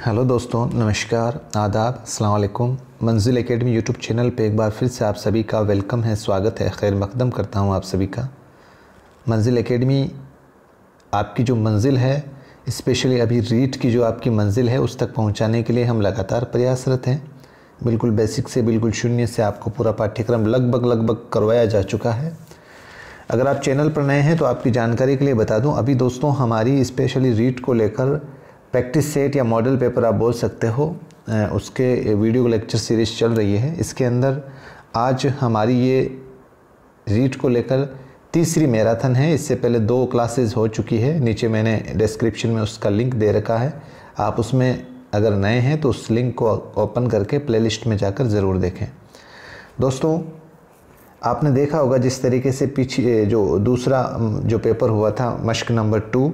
hello दोस्तों नमस्कार आदाब अलैक्म मंजिल एकेडमी यूट्यूब चैनल पे एक बार फिर से आप सभी का वेलकम है स्वागत है खैर मकदम करता हूँ आप सभी का मंजिल एकेडमी आपकी जो मंजिल है इस्पेशली अभी रीट की जो आपकी मंजिल है उस तक पहुँचाने के लिए हम लगातार प्रयासरत हैं बिल्कुल बेसिक से बिल्कुल शून्य से आपको पूरा पाठ्यक्रम लगभग लगभग करवाया जा चुका है अगर आप चैनल पर नए हैं तो आपकी जानकारी के लिए बता दूँ अभी दोस्तों हमारी स्पेशली रीट को लेकर प्रैक्टिस सेट या मॉडल पेपर आप बोल सकते हो उसके वीडियो लेक्चर सीरीज चल रही है इसके अंदर आज हमारी ये रीट को लेकर तीसरी मैराथन है इससे पहले दो क्लासेस हो चुकी है नीचे मैंने डिस्क्रिप्शन में उसका लिंक दे रखा है आप उसमें अगर नए हैं तो उस लिंक को ओपन करके प्लेलिस्ट में जाकर ज़रूर देखें दोस्तों आपने देखा होगा जिस तरीके से पीछे जो दूसरा जो पेपर हुआ था मश्क नंबर टू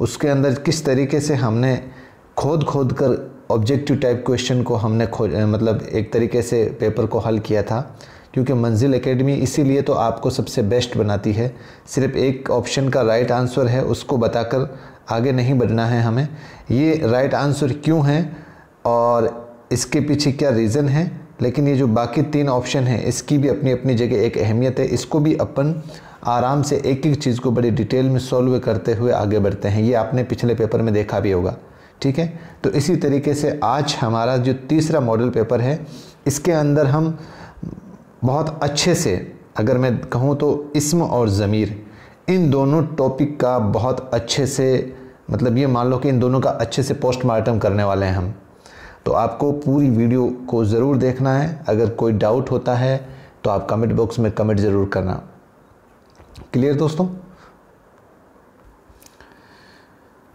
उसके अंदर किस तरीके से हमने खोद खोद कर ऑब्जेक्टिव टाइप क्वेश्चन को हमने खो मतलब एक तरीके से पेपर को हल किया था क्योंकि मंजिल एकेडमी इसीलिए तो आपको सबसे बेस्ट बनाती है सिर्फ एक ऑप्शन का राइट आंसर है उसको बताकर आगे नहीं बढ़ना है हमें ये राइट आंसर क्यों है और इसके पीछे क्या रीज़न है लेकिन ये जो बाकी तीन ऑप्शन हैं इसकी भी अपनी अपनी जगह एक अहमियत है इसको भी अपन आराम से एक एक चीज़ को बड़ी डिटेल में सॉल्व करते हुए आगे बढ़ते हैं ये आपने पिछले पेपर में देखा भी होगा ठीक है तो इसी तरीके से आज हमारा जो तीसरा मॉडल पेपर है इसके अंदर हम बहुत अच्छे से अगर मैं कहूँ तो इसम और ज़मीर इन दोनों टॉपिक का बहुत अच्छे से मतलब ये मान लो कि इन दोनों का अच्छे से पोस्टमार्टम करने वाले हैं हम तो आपको पूरी वीडियो को ज़रूर देखना है अगर कोई डाउट होता है तो आप कमेंट बॉक्स में कमेंट ज़रूर करना क्लियर दोस्तों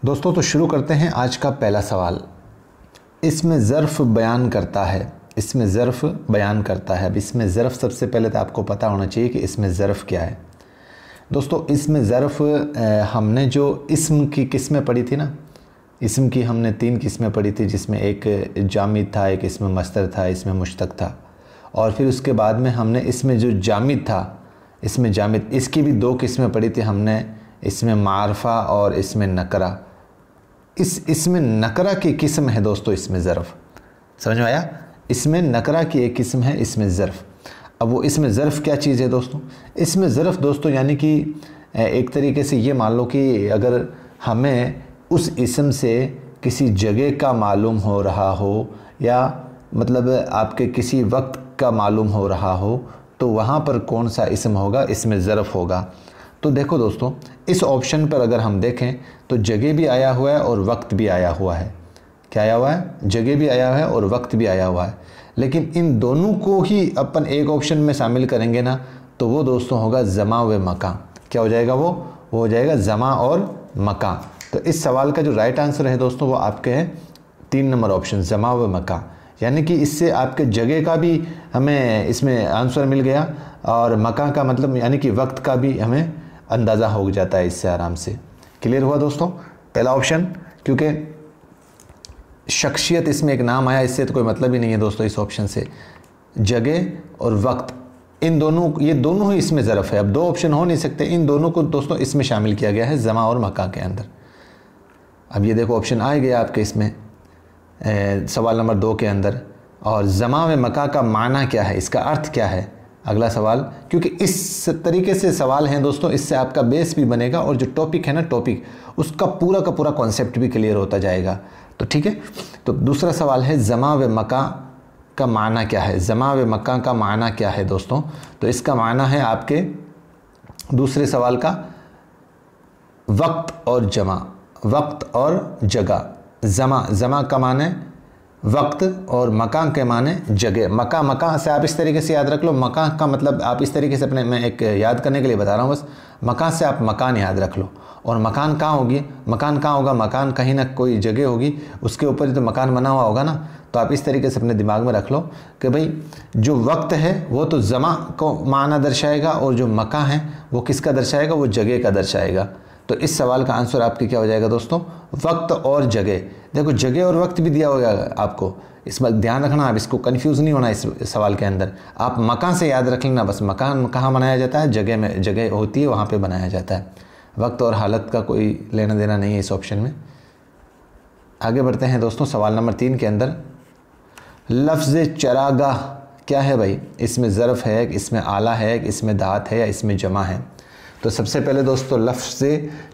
दोस्तों तो शुरू करते हैं आज का पहला सवाल इसमें ज़र्फ़ बयान करता है इसमें ज़र्फ़ बयान करता है अब इसमें ज़र्फ़ सबसे पहले तो आपको पता होना चाहिए कि इसमें ज़र्फ़ क्या है दोस्तों इसमें ज़र्फ़ हमने जो इसम की किस्में पढ़ी थी ना इसम की हमने तीन किस्में पढ़ी थी जिसमें एक जामिद था एक इसमें मस्तर था इसमें मुश्तक था और फिर उसके बाद में हमने इसमें जो जामिद था इसमें जामित इसकी भी दो किस्में पढ़ी थी हमने इसमें मारफा और इसमें नकरा इस इसमें नकरा की किस्म है दोस्तों इसमें ज़र्फ़ समझ में आया इसमें नकरा की एक किस्म है इसमें ज़र्फ़ अब वो इसमें ज़र्फ़ क्या चीज़ है दोस्तों इसमें ज़र्फ़ दोस्तों यानी कि एक तरीके से ये मान लो कि अगर हमें उस इसम से किसी जगह का मालूम हो रहा हो या मतलब आपके किसी वक्त का मालूम हो रहा हो तो वहाँ पर कौन सा इसम होगा इसमें ज़रफ़ होगा तो देखो दोस्तों इस ऑप्शन पर अगर हम देखें तो जगह भी आया हुआ है और वक्त भी आया हुआ है क्या आया हुआ है जगह भी आया हुआ है और वक्त भी आया हुआ है लेकिन इन दोनों को ही अपन एक ऑप्शन में शामिल करेंगे ना तो वो दोस्तों होगा जमा व मका क्या हो जाएगा वो वो हो जाएगा जमा और मका तो इस सवाल का जो राइट आंसर है दोस्तों वो आपके हैं तीन नंबर ऑप्शन जमा व मका यानी कि इससे आपके जगह का भी हमें इसमें आंसर मिल गया और मका का मतलब यानी कि वक्त का भी हमें अंदाज़ा हो जाता है इससे आराम से क्लियर हुआ दोस्तों पहला ऑप्शन क्योंकि शख्सियत इसमें एक नाम आया इससे तो कोई मतलब ही नहीं है दोस्तों इस ऑप्शन से जगह और वक्त इन दोनों ये दोनों ही इसमें ज़रफ़ है अब दो ऑप्शन हो नहीं सकते इन दोनों को दोस्तों इसमें शामिल किया गया है जमा और मका के अंदर अब ये देखो ऑप्शन आ गया आपके इसमें सवाल नंबर दो के अंदर और जमा में मका का माना क्या है इसका अर्थ क्या है अगला सवाल क्योंकि इस तरीके से सवाल हैं दोस्तों इससे आपका बेस भी बनेगा और जो टॉपिक है ना टॉपिक उसका पूरा का पूरा कॉन्सेप्ट भी क्लियर होता जाएगा तो ठीक है तो दूसरा सवाल है जमा व मका का माना क्या है जमा व मका का माना क्या है दोस्तों तो इसका माना है आपके दूसरे सवाल का वक्त और जमा वक्त और जगह ज़मा ज़मा का माने वक्त और मकान के माने जगह मका मका से आप इस तरीके से याद रख लो मका का मतलब आप इस तरीके से अपने मैं एक याद करने के लिए बता रहा हूँ बस मका से आप मकान याद रख लो और मकान कहाँ होगी मकान कहाँ होगा मकान कहीं ना कोई जगह होगी उसके ऊपर ही तो मकान बना हुआ होगा ना तो आप इस तरीके से अपने दिमाग में रख लो कि भाई जो वक्त है वो तो जमा को माना दर्शाएगा और जो मका है वो किसका दर्शाएगा वो जगह का दर्शाएगा तो इस सवाल का आंसर आपके क्या हो जाएगा दोस्तों वक्त और जगह देखो जगह और वक्त भी दिया होगा आपको इसमें ध्यान रखना आप इसको कन्फ्यूज़ नहीं होना इस सवाल के अंदर आप मकान से याद रख लेना बस मकान कहाँ बनाया जाता है जगह में जगह होती है वहाँ पे बनाया जाता है वक्त और हालत का कोई लेना देना नहीं है इस ऑप्शन में आगे बढ़ते हैं दोस्तों सवाल नंबर तीन के अंदर लफ्ज़ चरागा क्या है भाई इसमें ज़रफ़ है इसमें आला है इसमें दात है या इसमें जमा है तो सबसे पहले दोस्तों लफ्ज़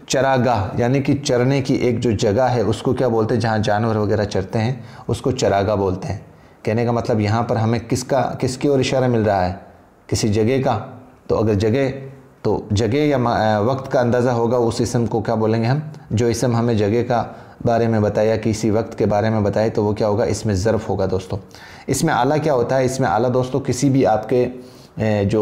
चरागाह यानी कि चरने की एक जो जगह है उसको क्या बोलते हैं जहाँ जानवर वगैरह चरते हैं उसको चरागाह बोलते हैं कहने का मतलब यहाँ पर हमें किसका किसकी ओर इशारा मिल रहा है किसी जगह का तो अगर जगह तो जगह या वक्त का अंदाज़ा होगा उस इसम को क्या बोलेंगे हम जो इसम हमें जगह का बारे में बताया किसी वक्त के बारे में बताए तो वो क्या होगा इसमें ज़र्फ़ होगा दोस्तों इसमें आला क्या होता है इसमें आला दोस्तों किसी भी आपके जो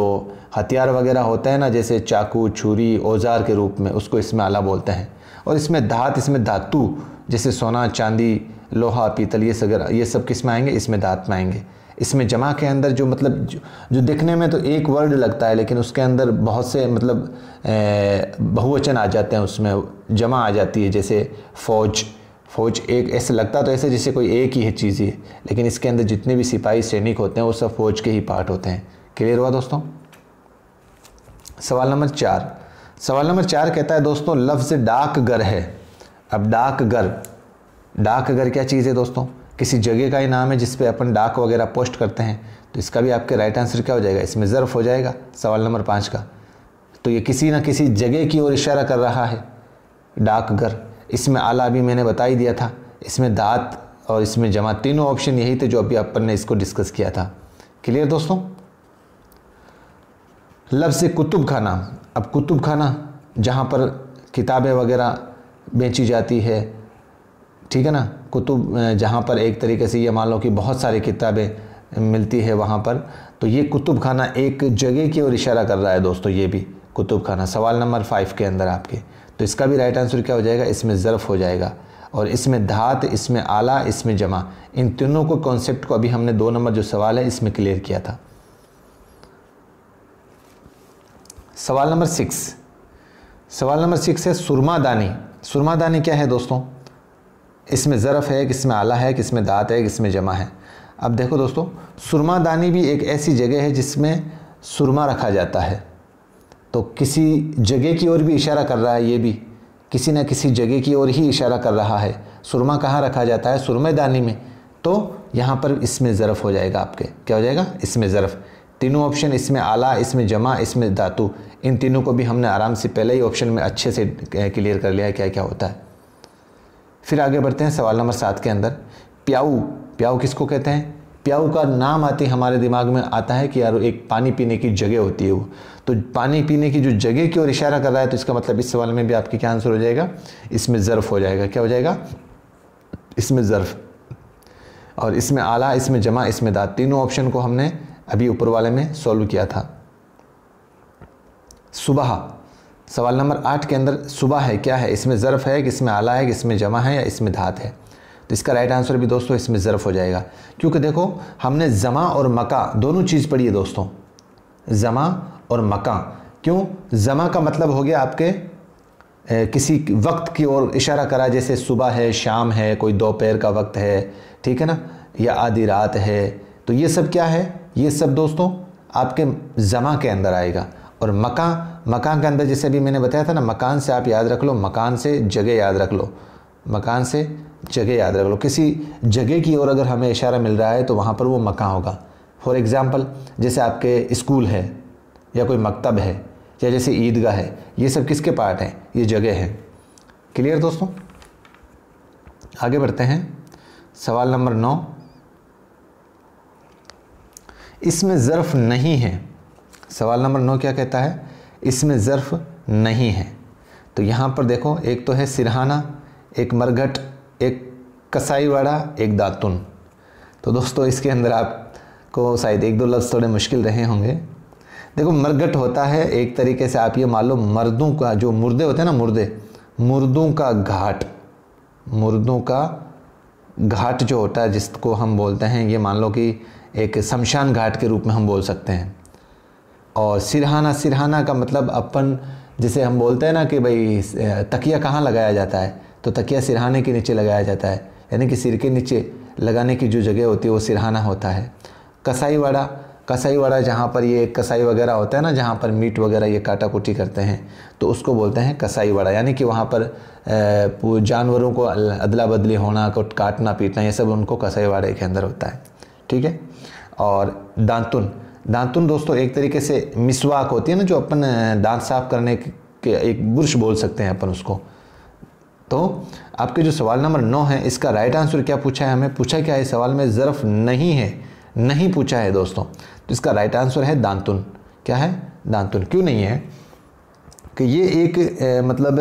हथियार वगैरह होता है ना जैसे चाकू छुरी औजार के रूप में उसको इसमें आला बोलते हैं और इसमें धात इसमें धातु जैसे सोना चांदी लोहा पीतल ये सगैरह ये सब किस में आएंगे इसमें धात में आएंगे इसमें जमा के अंदर जो मतलब जो, जो दिखने में तो एक वर्ड लगता है लेकिन उसके अंदर बहुत से मतलब बहुवचन आ जाते हैं उसमें जमा आ जाती है जैसे फौज फौज एक ऐसे लगता तो ऐसे जैसे कोई एक ही है चीज़ ही लेकिन इसके अंदर जितने भी सिपाही सैनिक होते हैं वो सब फौज के ही पार्ट होते हैं क्लियर हुआ दोस्तों सवाल नंबर चार सवाल नंबर चार कहता है दोस्तों लफ्ज़ डाकघर है अब डाकघर डाकघर क्या चीज़ है दोस्तों किसी जगह का ही नाम है जिसपे अपन डाक वगैरह पोस्ट करते हैं तो इसका भी आपके राइट आंसर क्या हो जाएगा इसमें ज़र्फ हो जाएगा सवाल नंबर पाँच का तो ये किसी ना किसी जगह की ओर इशारा कर रहा है डाकघर इसमें आला अभी मैंने बता ही दिया था इसमें दात और इसमें जमा तीनों ऑप्शन यही थे जो अभी अपन ने इसको डिस्कस किया था क्लियर दोस्तों लफ्ज़ कुतुब खाना अब कुतुब खाना जहाँ पर किताबें वगैरह बेची जाती है ठीक है ना कुतुब जहाँ पर एक तरीके से ये मान लो कि बहुत सारी किताबें मिलती है वहाँ पर तो ये कुतुब खाना एक जगह की ओर इशारा कर रहा है दोस्तों ये भी कुतुब खाना सवाल नंबर फाइव के अंदर आपके तो इसका भी राइट आंसर क्या हो जाएगा इसमें ज़रफ़ हो जाएगा और इसमें धात इसमें आला इसमें जमा इन तीनों को कॉन्सेप्ट को अभी हमने दो नंबर जो सवाल है इसमें क्लियर किया था सवाल नंबर सिक्स सवाल नंबर सिक्स है सुरमा दानी सुरमा दानी क्या है दोस्तों इसमें ज़रफ़ है किसमें आला है किसमें दात है किसमें जमा है अब देखो दोस्तों सुरमा दानी भी एक ऐसी जगह है जिसमें सुरमा रखा जाता है तो किसी जगह की ओर भी इशारा कर रहा है ये भी किसी न किसी जगह की ओर ही इशारा कर रहा है सुरमा कहाँ रखा जाता है सुरमे दानी में तो यहाँ पर इसमें ज़रफ़ हो जाएगा आपके क्या हो जाएगा इसमें ज़रफ़ तीनों ऑप्शन इसमें आला इसमें जमा इसमें धातु इन तीनों को भी हमने आराम से पहले ही ऑप्शन में अच्छे से क्लियर कर लिया है क्या क्या होता है फिर आगे बढ़ते हैं सवाल नंबर सात के अंदर प्याऊ प्याऊ किसको कहते हैं प्याऊ का नाम आते हमारे दिमाग में आता है कि यार एक पानी पीने की जगह होती है वो तो पानी पीने की जो जगह की ओर इशारा कर रहा है तो इसका मतलब इस सवाल में भी आपके क्या आंसर हो जाएगा इसमें ज़र्फ़ हो जाएगा क्या हो जाएगा इसमें ज़र्फ़ और इसमें आला इसमें जमा इसमें दात तीनों ऑप्शन को हमने अभी ऊपर वाले में सॉल्व किया था सुबह सवाल नंबर आठ के अंदर सुबह है क्या है इसमें ज़र्फ है कि इसमें आला है कि इसमें जमा है या इसमें धात है तो इसका राइट आंसर भी दोस्तों इसमें ज़र्फ हो जाएगा क्योंकि देखो हमने जमा और मका दोनों चीज़ पढ़ी है दोस्तों जमा और मका क्यों जमा का मतलब हो गया आपके ए, किसी वक्त की ओर इशारा करा जैसे सुबह है शाम है कोई दोपहर का वक्त है ठीक है ना या आधी रात है तो ये सब क्या है ये सब दोस्तों आपके जमा के अंदर आएगा और मकान मकान के अंदर जैसे अभी मैंने बताया था ना मकान से आप याद रख लो मकान से जगह याद रख लो मकान से जगह याद रख लो किसी जगह की ओर अगर हमें इशारा मिल रहा है तो वहाँ पर वो मकान होगा फॉर एग्ज़ाम्पल जैसे आपके स्कूल है या कोई मकतब है या जैसे ईदगाह है ये सब किसके पार्ट हैं ये जगह है क्लियर दोस्तों आगे बढ़ते हैं सवाल नंबर नौ इसमें ज़र्फ़ नहीं है सवाल नंबर नौ क्या कहता है इसमें ज़र्फ़ नहीं है तो यहाँ पर देखो एक तो है सिरहाना एक मरघट एक कसाईवाड़ा एक दातुन तो दोस्तों इसके अंदर आपको शायद एक दो लफ्ज़ थोड़े मुश्किल रहे होंगे देखो मरघट होता है एक तरीके से आप ये मान लो मर्दों का जो मुर्दे होते हैं ना मुर्दे मुर्दों का घाट मुर्दों का घाट जो होता है जिसको हम बोलते हैं ये मान लो कि एक शमशान घाट के रूप में हम बोल सकते हैं और सिरहाना सिरहाना का मतलब अपन जिसे हम बोलते हैं ना कि भाई तकिया कहाँ लगाया जाता है तो तकिया सिरहाने के नीचे लगाया जाता है यानी कि सिर के नीचे लगाने की जो जगह होती है वो सिरहाना होता है कसाई वाड़ा कसाई वाड़ा जहाँ पर ये कसाई वगैरह होता है ना जहाँ पर मीट वगैरह ये काटा कुटी करते हैं तो उसको बोलते हैं कसाई वाड़ा यानी कि वहाँ पर जानवरों को अदला बदली होना काटना पीटना ये सब उनको कसाई वाड़े के अंदर होता है ठीक है और दांतुन दांतुन दोस्तों एक तरीके से मिसवाक होती है ना जो अपन दांत साफ करने के एक बुरश बोल सकते हैं अपन उसको तो आपके जो सवाल नंबर नौ है इसका राइट आंसर क्या पूछा है हमें पूछा क्या है सवाल में ज़रफ़ नहीं है नहीं पूछा है दोस्तों तो इसका राइट आंसर है दांतुन क्या है दांतुन क्यों नहीं है कि ये एक ए, मतलब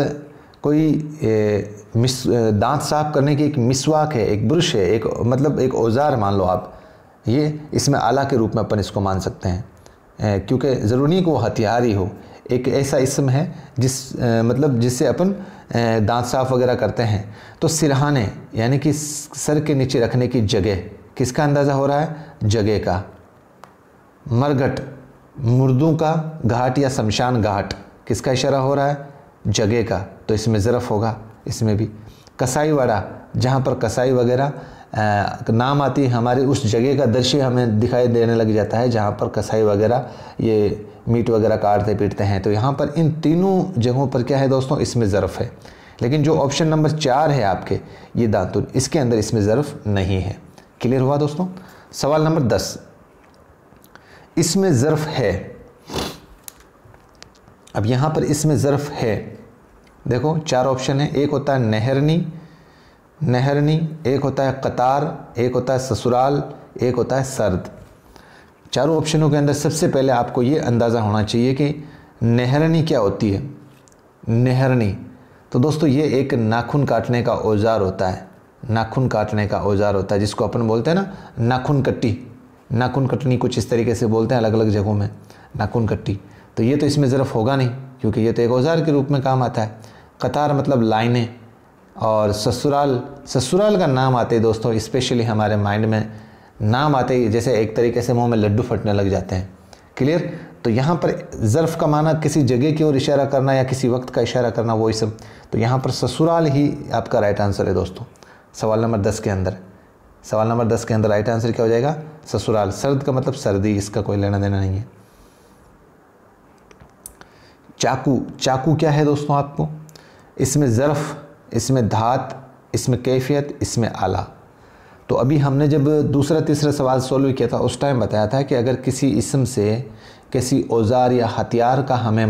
कोई ए, मिस दांत साफ करने की एक मिसवाक है एक ब्रश है एक मतलब एक औज़ार मान लो आप ये इसमें आला के रूप में अपन इसको मान सकते हैं क्योंकि ज़रूरी नहीं कि वो हथियार ही हो एक ऐसा इसम है जिस मतलब जिससे अपन दांत साफ वगैरह करते हैं तो सिरहाने यानी कि सर के नीचे रखने की जगह किसका अंदाज़ा हो रहा है जगह का मरगट मुर्दों का घाट या शमशान घाट किसका इशारा हो रहा है जगह का तो इसमें ज़रफ़ होगा इसमें भी कसाई वाड़ा जहाँ पर कसाई वगैरह नाम आती हमारे उस जगह का दृश्य हमें दिखाई देने लग जाता है जहाँ पर कसाई वगैरह ये मीट वगैरह काटते पीटते हैं तो यहाँ पर इन तीनों जगहों पर क्या है दोस्तों इसमें ज़रफ़ है लेकिन जो ऑप्शन नंबर चार है आपके ये दातुन इसके अंदर इसमें ज़रफ़ नहीं है क्लियर हुआ दोस्तों सवाल नंबर दस इसमें ज़रफ़ है अब यहाँ पर इसमें ज़रफ़ है देखो चार ऑप्शन है एक होता है नहरनी नहरनी एक होता है कतार एक होता है ससुराल एक होता है सर्द चारों ऑप्शनों के अंदर सबसे पहले आपको ये अंदाज़ा होना चाहिए कि नहरनी क्या होती है नहरनी तो दोस्तों ये एक नाखून काटने का औजार होता है नाखून काटने का औजार होता है जिसको अपन बोलते हैं ना नाखून कट्टी नाखून कटनी कुछ इस तरीके से बोलते हैं अलग अलग जगहों में नाखून कट्टी तो ये तो इसमें ज़रफ होगा नहीं क्योंकि ये तो एक औजार के रूप में काम आता है कतार मतलब लाइनें और ससुराल ससुराल का नाम आते दोस्तों स्पेशली हमारे माइंड में नाम आते ही जैसे एक तरीके से मुंह में लड्डू फटने लग जाते हैं क्लियर तो यहाँ पर ज़र्फ़ का माना किसी जगह की ओर इशारा करना या किसी वक्त का इशारा करना वही सब तो यहाँ पर ससुराल ही आपका राइट आंसर है दोस्तों सवाल नंबर दस के अंदर सवाल नंबर दस के अंदर राइट आंसर क्या हो जाएगा ससुराल सर्द का मतलब सर्दी इसका कोई लेना देना नहीं है चाकू चाकू क्या है दोस्तों आपको इसमें ज़र्फ़ इसमें धात इसमें कैफियत इसमें आला तो अभी हमने जब दूसरा तीसरा सवाल सोल्व किया था उस टाइम बताया था कि अगर किसी इसम से किसी औजार या हथियार का हमें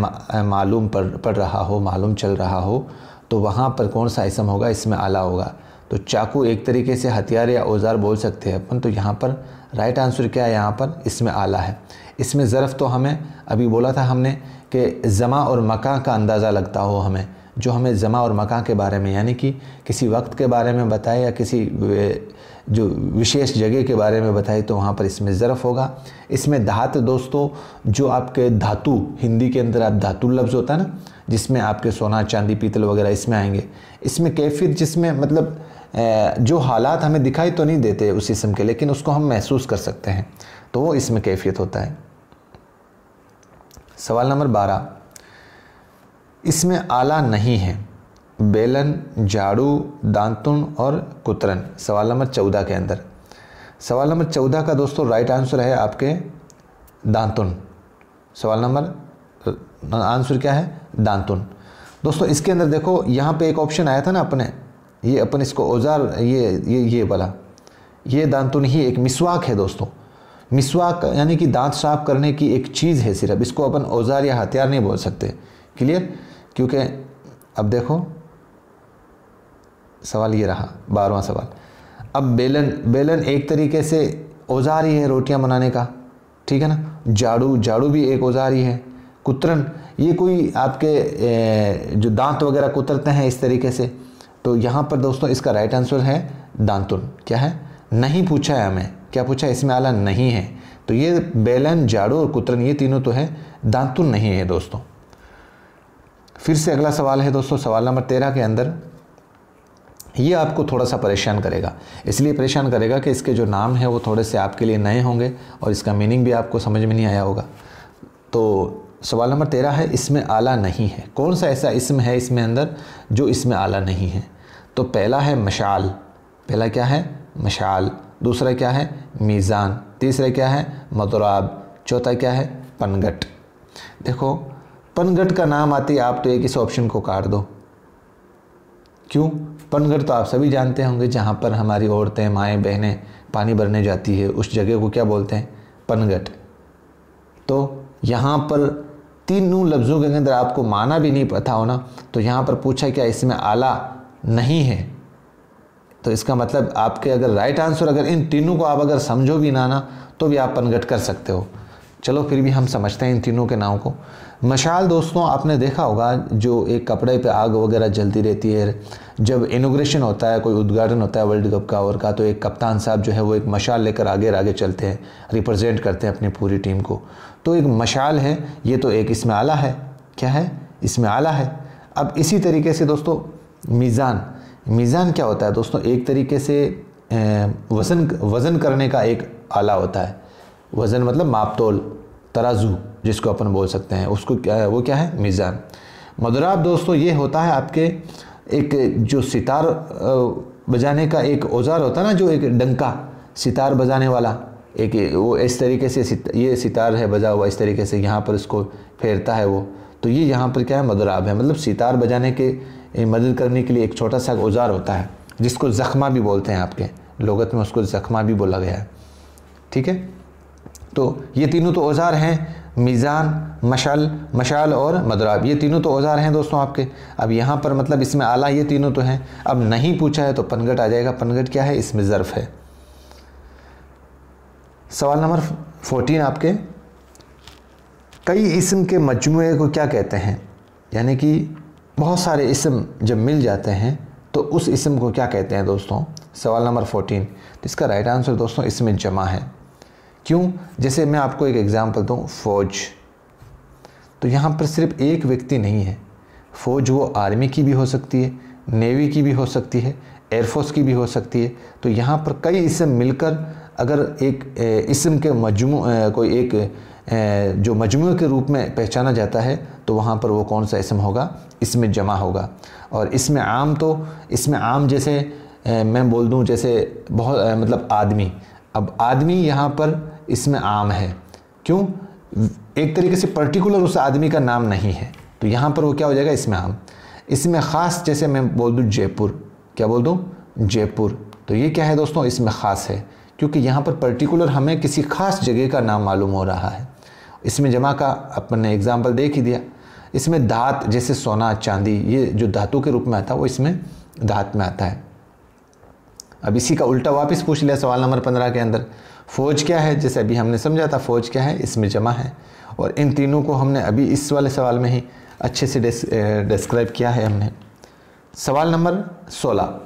मालूम पड़ पड़ रहा हो मालूम चल रहा हो तो वहाँ पर कौन सा इसम होगा इसमें आला होगा तो चाकू एक तरीके से हथियार या औजार बोल सकते हैं अपन तो यहाँ पर राइट आंसर क्या है यहाँ पर इसमें आला है इसमें ज़रफ़ तो हमें अभी बोला था हमने कि जमा और मका का अंदाज़ा लगता हो हमें जो हमें जमा और मका के बारे में यानी कि किसी वक्त के बारे में बताए या किसी जो विशेष जगह के बारे में बताए तो वहाँ पर इसमें ज़रफ़ होगा इसमें धात दोस्तों जो आपके धातु हिंदी के अंदर आप धातु लफ्ज़ होता है ना जिसमें आपके सोना चांदी पीतल वगैरह इसमें आएंगे इसमें कैफियत जिसमें मतलब जो हालात हमें दिखाई तो नहीं देते उस इसम के लेकिन उसको हम महसूस कर सकते हैं तो वो इसमें कैफियत होता है सवाल नंबर बारह इसमें आला नहीं है बेलन झाड़ू दांतुन और कुतरन सवाल नंबर चौदह के अंदर सवाल नंबर चौदह का दोस्तों राइट आंसर है आपके दांतुन सवाल नंबर आंसर क्या है दांतुन दोस्तों इसके अंदर देखो यहाँ पे एक ऑप्शन आया था ना अपने ये अपन इसको औजार ये ये ये वाला ये दांतुन ही एक मिसवाक है दोस्तों मिसवाक यानी कि दांत साफ करने की एक चीज़ है सिर्फ इसको अपन औजार या हथियार नहीं बोल सकते क्लियर क्योंकि अब देखो सवाल ये रहा बारहवा सवाल अब बेलन बेलन एक तरीके से औजार ही है रोटियां बनाने का ठीक है ना झाड़ू झाड़ू भी एक औजार ही है कुतरन ये कोई आपके जो दांत वगैरह कुतरते हैं इस तरीके से तो यहाँ पर दोस्तों इसका राइट आंसर है दांतुन क्या है नहीं पूछा है हमें क्या पूछा है इसमें आला नहीं है तो ये बेलन झाड़ू और कुतरन ये तीनों तो है दांतुन नहीं है दोस्तों फिर से अगला सवाल है दोस्तों सवाल नंबर तेरह के अंदर ये आपको थोड़ा सा परेशान करेगा इसलिए परेशान करेगा कि इसके जो नाम है वो थोड़े से आपके लिए नए होंगे और इसका मीनिंग भी आपको समझ में नहीं आया होगा तो सवाल नंबर तेरह है इसमें आला नहीं है कौन सा ऐसा इसम है इसमें अंदर जो इसमें आला नहीं है तो पहला है मशाल पहला क्या है मशाल दूसरा क्या है मीज़ान तीसरा क्या है मदराब चौथा क्या है पनगट देखो पनगट का नाम आते आप तो एक इस ऑप्शन को काट दो क्यों पनगढ़ तो आप सभी जानते होंगे जहाँ पर हमारी औरतें माएँ बहनें पानी भरने जाती है उस जगह को क्या बोलते हैं पनगट तो यहाँ पर तीनों लफ्ज़ों के अंदर आपको माना भी नहीं पता होना तो यहाँ पर पूछा क्या इसमें आला नहीं है तो इसका मतलब आपके अगर राइट आंसर अगर इन तीनों को आप अगर समझो भी ना ना तो भी आप पनगट कर सकते हो चलो फिर भी हम समझते हैं इन तीनों के नाम को मशाल दोस्तों आपने देखा होगा जो एक कपड़े पे आग वगैरह जलती रहती है जब इनोग्रेशन होता है कोई उद्घाटन होता है वर्ल्ड कप का और का तो एक कप्तान साहब जो है वो एक मशाल लेकर आगे आगे चलते हैं रिप्रेजेंट करते हैं अपनी पूरी टीम को तो एक मशाल है ये तो एक इसमें आला है क्या है इसमें आला है अब इसी तरीके से दोस्तों मीज़ान मीज़ान क्या होता है दोस्तों एक तरीके से वज़न वज़न करने का एक आला होता है वज़न मतलब मापतोल तराजू जिसको अपन बोल सकते हैं उसको क्या है वो क्या है मिज़ान मधुराब दोस्तों ये होता है आपके एक जो सितार बजाने का एक औजार होता है ना जो एक डंका सितार बजाने वाला एक वो इस तरीके से सित, ये सितार है बजा हुआ इस तरीके से यहाँ पर इसको फेरता है वो तो ये यहाँ पर क्या है मधुराब है मतलब सितार बजाने के मदद करने के लिए एक छोटा सा औजार होता है जिसको ज़ख्मा भी बोलते हैं आपके लोगत में उसको ज़ख्मा भी बोला गया है ठीक है तो ये तीनों तो औज़ार हैं मीज़ान मशाल मशाल और मदराब ये तीनों तो औज़ार हैं दोस्तों आपके अब यहाँ पर मतलब इसमें आला ये तीनों तो हैं अब नहीं पूछा है तो पनगट आ जाएगा पनगट क्या है इसमें ज़र्फ़ है सवाल नंबर फोर्टीन आपके कई इसम के मजमू को क्या कहते हैं यानी कि बहुत सारे इसम जब मिल जाते हैं तो उस इसम को क्या कहते हैं दोस्तों सवाल नंबर फोर्टीन तो इसका राइट आंसर दोस्तों इसमें जमा है क्यों जैसे मैं आपको एक एग्ज़ाम्पल दूँ फ़ौज तो यहाँ पर सिर्फ एक व्यक्ति नहीं है फ़ौज वो आर्मी की भी हो सकती है नेवी की भी हो सकती है एयरफोर्स की भी हो सकती है तो यहाँ पर कई इसम मिलकर अगर एक इसम के मजमू कोई एक जो मजमू के रूप में पहचाना जाता है तो वहाँ पर वो कौन सा इसम होगा इसमें जमा होगा और इसमें आम तो इसमें आम जैसे मैं बोल दूँ जैसे बहुत मतलब आदमी अब आदमी यहाँ पर इसमें आम है क्यों एक तरीके से पर्टिकुलर उस आदमी का नाम नहीं है तो यहाँ पर वो क्या हो जाएगा इसमें आम इसमें ख़ास जैसे मैं बोल दूँ जयपुर क्या बोल दूँ जयपुर तो ये क्या है दोस्तों इसमें ख़ास है क्योंकि यहाँ पर पर्टिकुलर हमें किसी ख़ास जगह का नाम मालूम हो रहा है इसमें जमा का अपन ने एग्ज़ाम्पल देख ही दिया इसमें धात जैसे सोना चांदी ये जो धातु के रूप में आता है वो इसमें धात में आता है अब इसी का उल्टा वापस पूछ लिया सवाल नंबर पंद्रह के अंदर फ़ौज क्या है जैसे अभी हमने समझा था फ़ौज क्या है इसमें जमा है और इन तीनों को हमने अभी इस वाले सवाल में ही अच्छे से डिस्क्राइब किया है हमने सवाल नंबर सोलह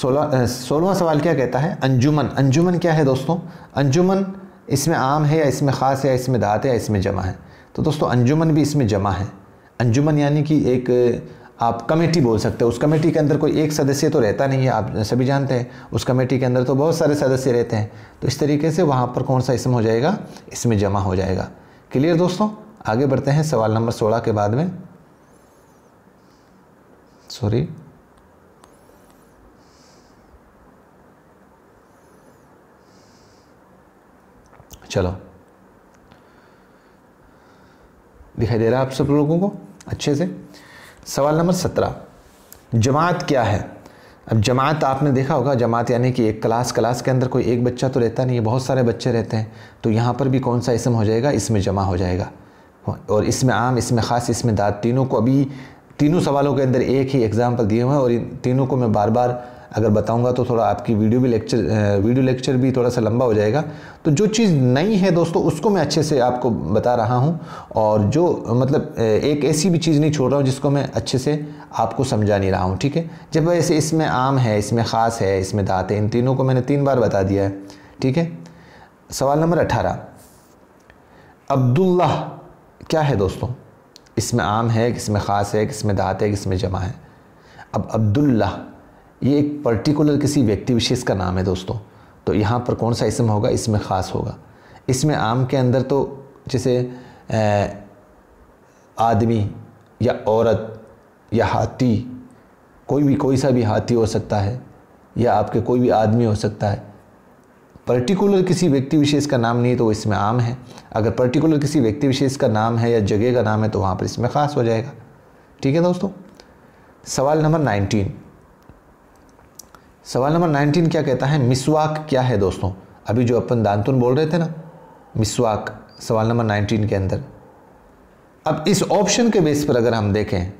सोलह सोलहवा सवाल क्या कहता है अंजुमन अंजुमन क्या है दोस्तों अंजुमन इसमें आम है या इसमें ख़ास है या इसमें दात है या इसमें जमा है तो दोस्तों अंजुमन भी इसमें जमा है अंजुमन यानी कि एक आप कमेटी बोल सकते हो उस कमेटी के अंदर कोई एक सदस्य तो रहता नहीं है आप सभी जानते हैं उस कमेटी के अंदर तो बहुत सारे सदस्य रहते हैं तो इस तरीके से वहाँ पर कौन सा इसम हो जाएगा इसमें जमा हो जाएगा क्लियर दोस्तों आगे बढ़ते हैं सवाल नंबर सोलह के बाद में सॉरी चलो दिखाई दे रहा है आप सब लोगों को अच्छे से सवाल नंबर सत्रह जमात क्या है अब जमात आपने देखा होगा जमात यानी कि एक क्लास क्लास के अंदर कोई एक बच्चा तो रहता नहीं है बहुत सारे बच्चे रहते हैं तो यहाँ पर भी कौन सा इसम हो जाएगा इसमें जमा हो जाएगा और इसमें आम इसमें ख़ास इसमें दाद तीनों को अभी तीनों सवालों के अंदर एक ही एग्ज़ाम्पल दिए हुए हैं और इन तीनों को मैं बार बार अगर बताऊंगा तो थोड़ा आपकी वीडियो भी लेक्चर वीडियो लेक्चर भी थोड़ा सा लंबा हो जाएगा तो जो चीज़ नई है दोस्तों उसको मैं अच्छे से आपको बता रहा हूँ और जो मतलब एक ऐसी भी चीज़ नहीं छोड़ रहा हूँ जिसको मैं अच्छे से आपको समझा नहीं रहा हूँ ठीक है जब वैसे इसमें आम है इसमें ख़ास है इसमें दात है इन तीनों को मैंने तीन बार बता दिया है ठीक है सवाल नंबर अठारह अब्दुल्ला क्या है दोस्तों इसमें आम है किसमें ख़ास है किसमें दात है किसमें जमा है अब अब्दुल्ला ये एक पर्टिकुलर किसी व्यक्ति विशेष का नाम है दोस्तों तो यहाँ पर कौन सा इसम होगा इसमें ख़ास होगा इसमें आम के अंदर तो जैसे आदमी या औरत या हाथी कोई भी कोई सा भी हाथी हो सकता है या आपके कोई भी आदमी हो सकता है पर्टिकुलर किसी व्यक्ति विशेष का नाम नहीं है तो वो इसमें आम है अगर पर्टिकुलर किसी व्यक्ति विशेष का नाम है या जगह का नाम है तो वहाँ पर इसमें ख़ास हो जाएगा ठीक है दोस्तों सवाल नंबर नाइनटीन सवाल नंबर नाइनटीन क्या कहता है मिसवाक क्या है दोस्तों अभी जो अपन दानतुन बोल रहे थे ना मिसवाक सवाल नंबर नाइनटीन के अंदर अब इस ऑप्शन के बेस पर अगर हम देखें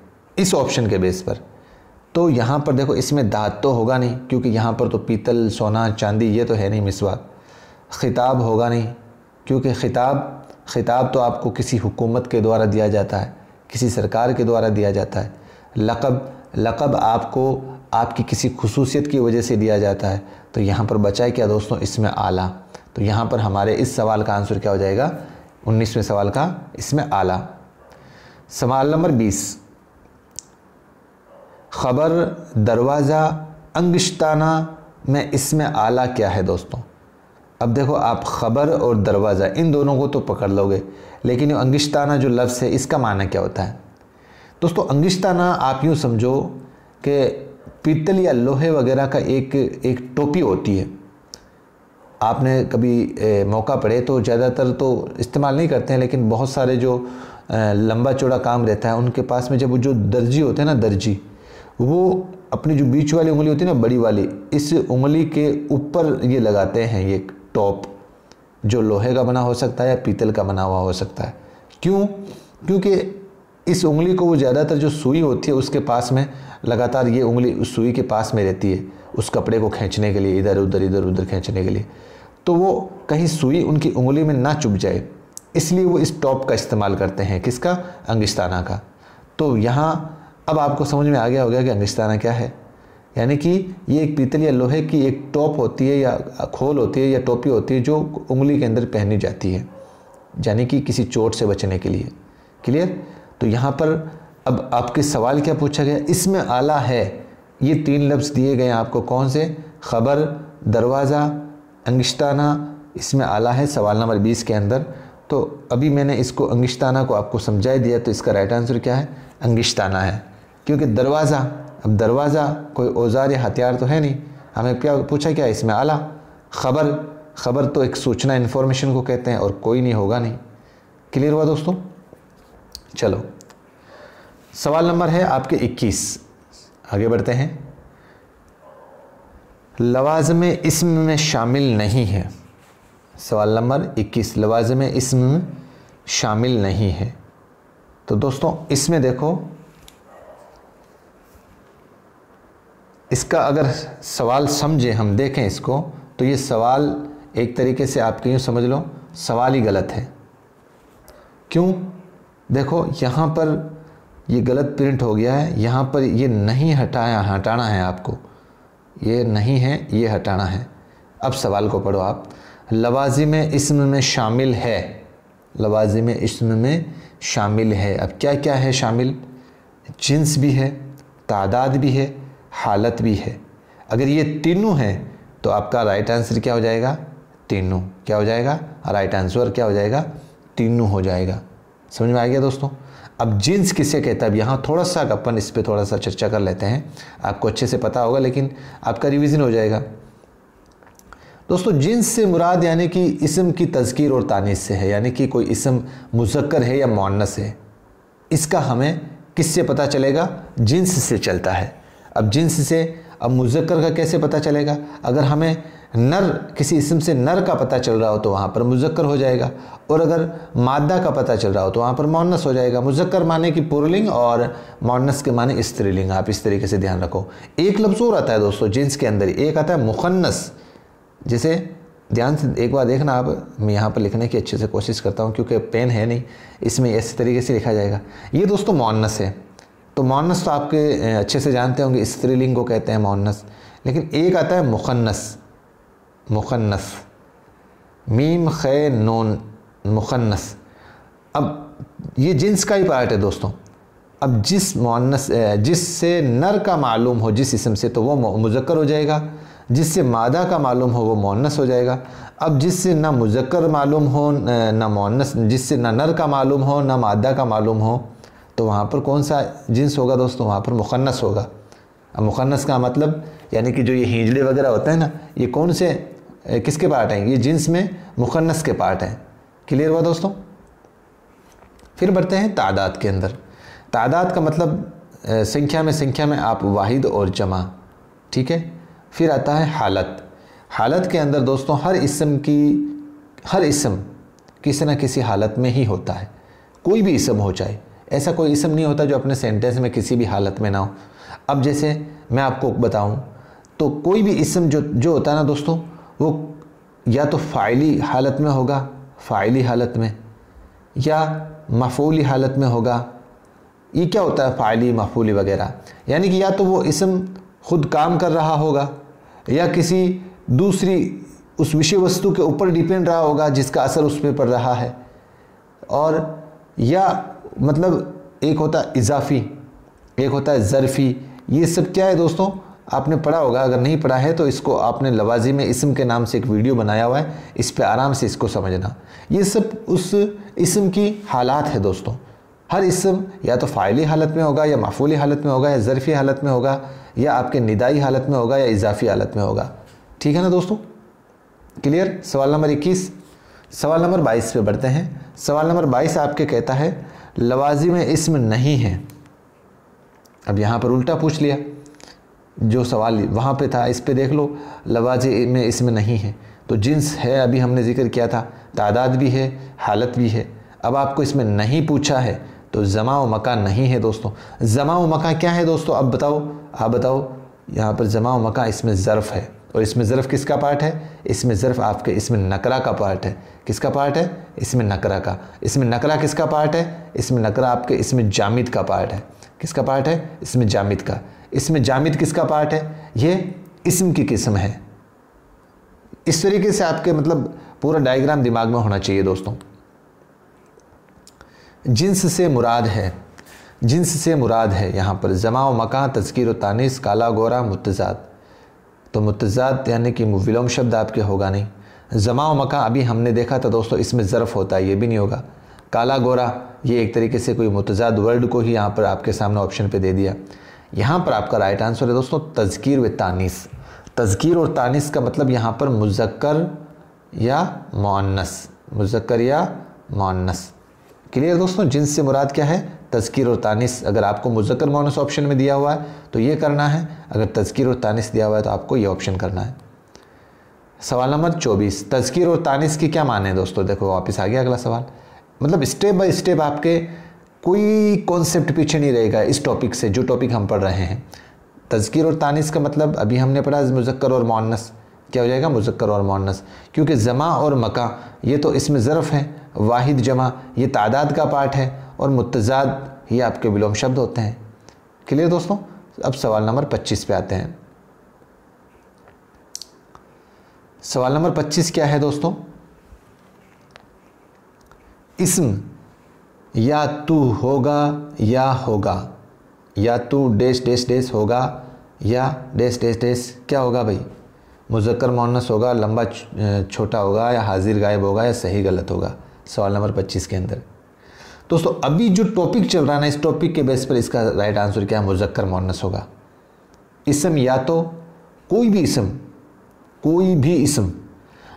इस ऑप्शन के बेस पर तो यहाँ पर देखो इसमें दाँत तो होगा नहीं क्योंकि यहाँ पर तो पीतल सोना चांदी ये तो है नहीं मिसवाक खिताब होगा नहीं क्योंकि खिताब खिताब तो आपको किसी हुकूमत के द्वारा दिया जाता है किसी सरकार के द्वारा दिया जाता है लक़ब लक़ब आपको आपकी किसी खसूसियत की वजह से दिया जाता है तो यहाँ पर बचा है क्या दोस्तों इसमें आला तो यहाँ पर हमारे इस सवाल का आंसर क्या हो जाएगा उन्नीसवें सवाल का इसमें आला सवाल नंबर बीस खबर दरवाज़ा अंगश्ताना में इसमें आला क्या है दोस्तों अब देखो आप ख़बर और दरवाज़ा इन दोनों को तो पकड़ लोगे लेकिन ये अंगिश्ताना जो लफ्ज़ है इसका माना क्या होता है दोस्तों अंगिश्ताना आप यूँ समझो कि पीतल या लोहे वगैरह का एक एक टोपी होती है आपने कभी ए, मौका पड़े तो ज़्यादातर तो इस्तेमाल नहीं करते हैं लेकिन बहुत सारे जो ए, लंबा चौड़ा काम रहता है उनके पास में जब जो दर्जी होते हैं ना दर्जी वो अपनी जो बीच वाली उंगली होती है ना बड़ी वाली इस उंगली के ऊपर ये लगाते हैं ये टॉप जो लोहे का बना हो सकता है या पीतल का बना हुआ हो सकता है क्यों क्योंकि इस उंगली को वो ज़्यादातर जो सुई होती है उसके पास में लगातार ये उंगली उस सुई के पास में रहती है उस कपड़े को खींचने के लिए इधर उधर इधर उधर खींचने के लिए तो वो कहीं सुई उनकी उंगली में ना चुभ जाए इसलिए वो इस टॉप का इस्तेमाल करते हैं किसका अंगिस्ताना का तो यहाँ अब आपको समझ में आ गया हो गया कि अंगिस्ताना क्या है यानी कि ये एक पीतल या लोहे की एक टॉप होती है या खोल होती है या टोपी होती है जो उंगली के अंदर पहनी जाती है यानी कि किसी चोट से बचने के लिए क्लियर तो यहाँ पर अब आपके सवाल क्या पूछा गया इसमें आला है ये तीन लफ्ज़ दिए गए आपको कौन से खबर दरवाज़ा अंगिश्ताना इसमें आला है सवाल नंबर बीस के अंदर तो अभी मैंने इसको अंगिश्ताना को आपको समझा दिया तो इसका राइट आंसर क्या है अंगिश्ताना है क्योंकि दरवाज़ा अब दरवाज़ा कोई औजार या हथियार तो है नहीं हमें क्या पूछा क्या इसमें आला खबर खबर तो एक सूचना इन्फॉर्मेशन को कहते हैं और कोई नहीं होगा नहीं क्लियर हुआ दोस्तों चलो सवाल नंबर है आपके 21 आगे बढ़ते हैं लवाजम इसम में शामिल नहीं है सवाल नंबर 21 लवाजम इसम शामिल नहीं है तो दोस्तों इसमें देखो इसका अगर सवाल समझे हम देखें इसको तो ये सवाल एक तरीके से आपके यूँ समझ लो सवाल ही गलत है क्यों देखो यहाँ पर ये गलत प्रिंट हो गया है यहाँ पर ये नहीं हटाया हटाना है आपको ये नहीं है ये हटाना है अब सवाल को पढ़ो आप लवाजी में इसम में शामिल है लवाजी में इसम में शामिल है अब क्या क्या है शामिल जिन्स भी है तादाद भी है हालत भी है अगर ये तीनों हैं तो आपका राइट आंसर क्या हो जाएगा तीनों क्या हो जाएगा राइट आंसर क्या हो जाएगा तीनों हो जाएगा समझ में आ गया दोस्तों अब जींस किसे कहता है अब यहाँ थोड़ा सा अपन इस पर थोड़ा सा चर्चा कर लेते हैं आपको अच्छे से पता होगा लेकिन आपका रिविज़न हो जाएगा दोस्तों जींस से मुराद यानी कि इसम की तस्कीर और तानीस से है यानी कि कोई इसम मुजक्कर है या मानस है इसका हमें किससे पता चलेगा जींस से चलता है अब जींस से अब मुजक्कर का कैसे पता चलेगा अगर हमें नर किसी इसम से नर का पता चल रहा हो तो वहाँ पर मुजक्कर हो जाएगा और अगर मादा का पता चल रहा हो तो वहाँ पर मोनस हो जाएगा मुजक्कर माने कि पुरलिंग और मोनस के माने स्त्रीलिंग आप इस तरीके से ध्यान रखो एक लफ्ज़ और आता है दोस्तों जिन्स के अंदर एक आता है मुखन्नस जिसे ध्यान से एक बार देखना आप मैं यहाँ पर लिखने की अच्छे से कोशिश करता हूँ क्योंकि पेन है नहीं इसमें ऐसे तरीके से लिखा जाएगा ये दोस्तों मोनस है तो मोनस तो आपके अच्छे से जानते होंगे स्त्रीलिंग को कहते हैं मोनस लेकिन एक आता है मुखन्नस मुखन्नस मीम खै नून मुखन्नस अब ये जिन्स का ही पार्ट है दोस्तों अब जिस मुन्नस जिससे नर का मालूम हो जिस इसम से तो वो मुजक्र हो जाएगा जिससे मादा का मालूम हो वो मुन्नस हो जाएगा अब जिससे ना मुजक्र मालूम हो ना मुन्नस जिससे ना नर का मालूम हो ना मादा का मालूम हो तो वहाँ पर कौन सा जिन्स होगा दोस्तों वहाँ पर मुखन्नस होगा अब मुखन्नस का मतलब यानी कि जो ये हिंजले वगैरह होते हैं ना ये कौन से किसके पार्ट हैं ये जिन्स में मुखन्नस के पार्ट हैं क्लियर हुआ दोस्तों फिर बढ़ते हैं तादाद के अंदर तादाद का मतलब संख्या में संख्या में आप वाहिद और जमा ठीक है फिर आता है हालत हालत के अंदर दोस्तों हर इसम की हर इसम किसी न किसी हालत में ही होता है कोई भी इसम हो जाए ऐसा कोई इसम नहीं होता जो अपने सेंटेंस में किसी भी हालत में ना हो अब जैसे मैं आपको बताऊं तो कोई भी इसम जो जो होता है ना दोस्तों वो या तो फ़ाइली हालत में होगा फ़ाइली हालत में या मफूली हालत में होगा ये क्या होता है फ़ाइली मफूली वगैरह यानी कि या तो वो इसम खुद काम कर रहा होगा या किसी दूसरी उस विषय वस्तु के ऊपर डिपेंड रहा होगा जिसका असर उस पर पड़ रहा है और या मतलब एक होता है इजाफी एक होता है ज़रफ़ी ये सब क्या है दोस्तों आपने पढ़ा होगा अगर नहीं पढ़ा है तो इसको आपने लवाजी में इसम के नाम से एक वीडियो बनाया हुआ है इस पर आराम से इसको समझना ये सब उस इसम की हालात है दोस्तों हर इसम या तो फ़ाइली हालत में होगा या माफूली हालत में होगा या ज़रफ़ी हालत में होगा या आपके निदाई हालत में होगा या इजाफी हालत में होगा ठीक है ना दोस्तों क्लियर सवाल नंबर इक्कीस सवाल नंबर बाईस पे बढ़ते हैं सवाल नंबर बाईस आपके कहता है लवाजी में इसम नहीं है अब यहाँ पर उल्टा पूछ लिया जो सवाल वहाँ पे था इस पे देख लो लवाजे में इसमें नहीं है तो जिन्स है अभी हमने जिक्र किया था तादाद भी है हालत भी है अब आपको इसमें नहीं पूछा है तो जमा व मका नहीं है दोस्तों जमा व मका क्या है दोस्तों अब बताओ आप बताओ यहाँ पर जमा व मका इसमें ज़र्फ़ है और इसमें ज़र्फ़ किसका पार्ट है इसमें ज़र्फ़ आपके इसमें नकरा का पार्ट है किसका पार्ट है इसमें नकरा का इसमें नकरा किसका पार्ट है इसमें नकरा आपके इसमें जामिद का पार्ट है किसका पार्ट है इसमें जामिद का इसमें जामिद किसका पार्ट है ये इसम की किस्म है इस तरीके से आपके मतलब पूरा डायग्राम दिमाग में होना चाहिए दोस्तों जिन्स से मुराद है जिन्स से मुराद है यहाँ पर जमा व मकान तस्कीर तानिस काला गोरा मुतजाद तो मुतजाद यानी कि विलोम शब्द आपके होगा नहीं जमा व मकान अभी हमने देखा था दोस्तों इसमें ज़र्फ़ होता है ये भी नहीं होगा काला गोरा ये एक तरीके से कोई मुतजाद वर्ड को ही यहाँ पर आपके सामने ऑप्शन पे दे दिया यहाँ पर आपका राइट आंसर है दोस्तों तजकीर व तानिस तजकीर और तानिस का मतलब यहाँ पर मुजक्कर या मुनस मुजक्कर या मुनस क्लियर दोस्तों जिन्स से मुराद क्या है तस्कीर और तानिस अगर आपको मुजक्र मोनस ऑप्शन में दिया हुआ है तो ये करना है अगर तस्कीर और तानिस दिया हुआ है तो आपको ये ऑप्शन करना है सवाल नंबर चौबीस तस्कीर और तानिस की क्या माने दोस्तों देखो वापस आ गया अगला सवाल मतलब स्टेप बाय स्टेप आपके कोई कॉन्सेप्ट पीछे नहीं रहेगा इस टॉपिक से जो टॉपिक हम पढ़ रहे हैं तज़किर और तानिस का मतलब अभी हमने पढ़ा मुजक्कर और मोनस क्या हो जाएगा मुजक्कर और मोनस क्योंकि जमा और मका ये तो इसमें ज़रफ़ है वाहिद जमा ये तादाद का पार्ट है और मुतजाद ये आपके विलोम शब्द होते हैं क्लियर दोस्तों अब सवाल नंबर 25 पे आते हैं सवाल नंबर 25 क्या है दोस्तों इसम या तू होगा या होगा या तू डेस डेस डेस होगा या डेस डेस डेस क्या होगा भाई मुजक्कर मोनस होगा लंबा छोटा होगा या हाजिर गायब होगा या सही गलत होगा सवाल नंबर पच्चीस के अंदर दोस्तों अभी जो टॉपिक चल रहा है ना इस टॉपिक के बेस पर इसका राइट आंसर क्या है मुजक्कर मोनस होगा इसम या तो कोई भी इसम कोई भी इसम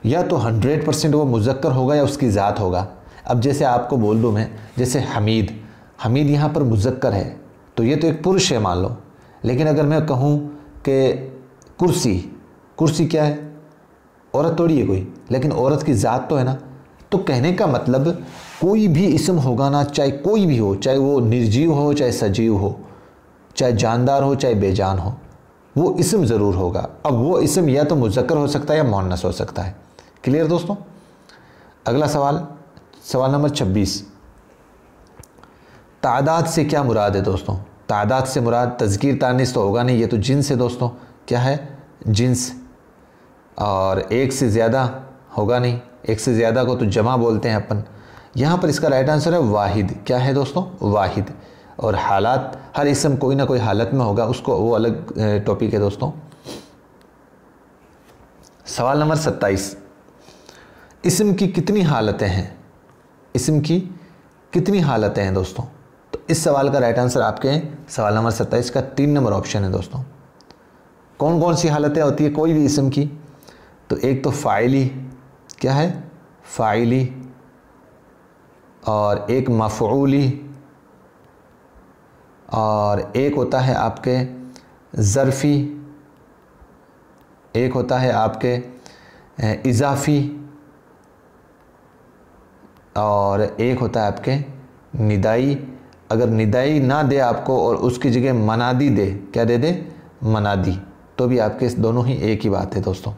या तो हंड्रेड परसेंट वो मुजक्कर होगा या उसकी ज़ात होगा अब जैसे आपको बोल दूँ मैं जैसे हमीद हमीद यहाँ पर मुजक्कर है तो ये तो एक पुरुष है मान लो लेकिन अगर मैं कहूँ कि कुर्सी कुर्सी क्या है औरत थोड़ी है कोई लेकिन औरत की ज़ात तो है ना तो कहने का मतलब कोई भी इसम होगा ना चाहे कोई भी हो चाहे वो निर्जीव हो चाहे सजीव हो चाहे जानदार हो चाहे बेजान हो वो इसम ज़रूर होगा अब वो इसम या तो मुजक्र हो सकता है या मोनस हो सकता है क्लियर दोस्तों अगला सवाल सवाल नंबर छब्बीस तादाद से क्या मुराद है दोस्तों तादाद से मुराद तजगीर तानिस तो होगा नहीं ये तो जिन्स है दोस्तों क्या है जिन्स और एक से ज़्यादा होगा नहीं एक से ज़्यादा को तो जमा बोलते हैं अपन यहाँ पर इसका राइट आंसर है वाहिद क्या है दोस्तों वाहिद और हालात हर इसम कोई ना कोई हालत में होगा उसको वो अलग टॉपिक है दोस्तों सवाल नंबर सत्ताईस इसम की कितनी हालतें हैं इसम की कितनी हालतें हैं दोस्तों तो इस सवाल का राइट आंसर आपके सवाल नंबर सत्ताईस का तीन नंबर ऑप्शन है दोस्तों कौन कौन सी हालतें होती है कोई भी इसम की तो एक तो फाइली क्या है फाइली और एक मफूली और एक होता है आपके ज़रफ़ी एक होता है आपके इजाफ़ी और एक होता है आपके निदाई अगर निदाई ना दे आपको और उसकी जगह मनादी दे क्या दे दे मनादी तो भी आपके दोनों ही एक ही बात है दोस्तों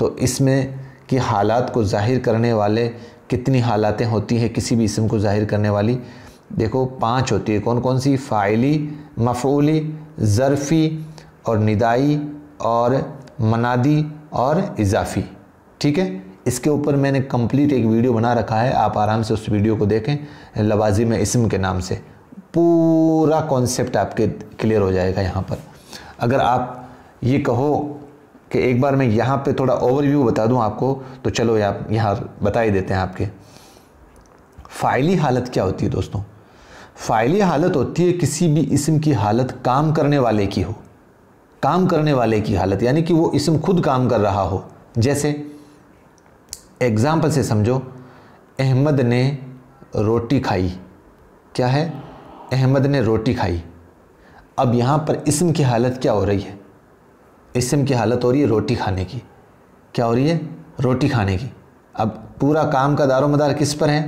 तो इसमें कि हालात को ज़ाहिर करने वाले कितनी हालातें होती हैं किसी भी इसम को ज़ाहिर करने वाली देखो पांच होती है कौन कौन सी फ़ाइली मफूली ज़रफ़ी और निदाई और मनादी और इजाफ़ी ठीक है इसके ऊपर मैंने कंप्लीट एक वीडियो बना रखा है आप आराम से उस वीडियो को देखें लवाजिम इसम के नाम से पूरा कॉन्सेप्ट आपके क्लियर हो जाएगा यहाँ पर अगर आप ये कहो कि एक बार मैं यहाँ पे थोड़ा ओवरव्यू बता दूँ आपको तो चलो आप यहाँ बता ही देते हैं आपके फ़ाइली हालत क्या होती है दोस्तों फ़ाइली हालत होती है किसी भी इसम की हालत काम करने वाले की हो काम करने वाले की हालत यानी कि वो इसम खुद काम कर रहा हो जैसे एग्ज़ाम्पल से समझो अहमद ने रोटी खाई क्या है अहमद ने रोटी खाई अब यहाँ पर इसम की हालत क्या हो रही है इसम की हालत हो रही है रोटी खाने की क्या हो रही है रोटी खाने की अब पूरा काम का दारोमदार किस पर है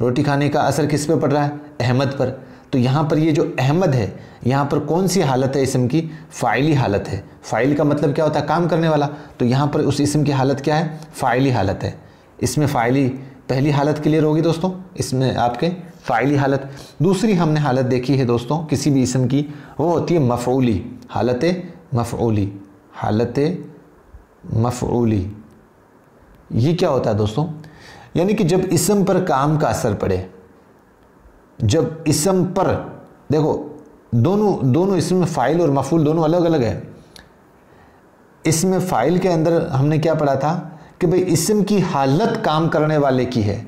रोटी खाने का असर किस पर पड़ रहा है अहमद पर तो यहाँ पर ये जो अहमद है यहाँ पर कौन सी हालत है इसम की फ़ाइली हालत है फ़ाइल का मतलब क्या होता है काम करने वाला तो यहाँ पर उस इसम की हालत क्या है फ़ाइली हालत है इसमें फ़ाइली पहली हालत क्लियर होगी दोस्तों इसमें आपके फ़ाइली हालत दूसरी हमने हालत देखी है दोस्तों किसी भी इसम की वो होती है मफौली हालत मफौली हालत मफौली ये क्या होता है दोस्तों यानी कि जब इसम पर काम का असर पड़े जब इसम पर देखो दोनों दोनों इसमें फ़ाइल और मफूल दोनों अलग अलग है इसमें फ़ाइल के अंदर हमने क्या पढ़ा था कि भाई इसम की हालत काम करने वाले की है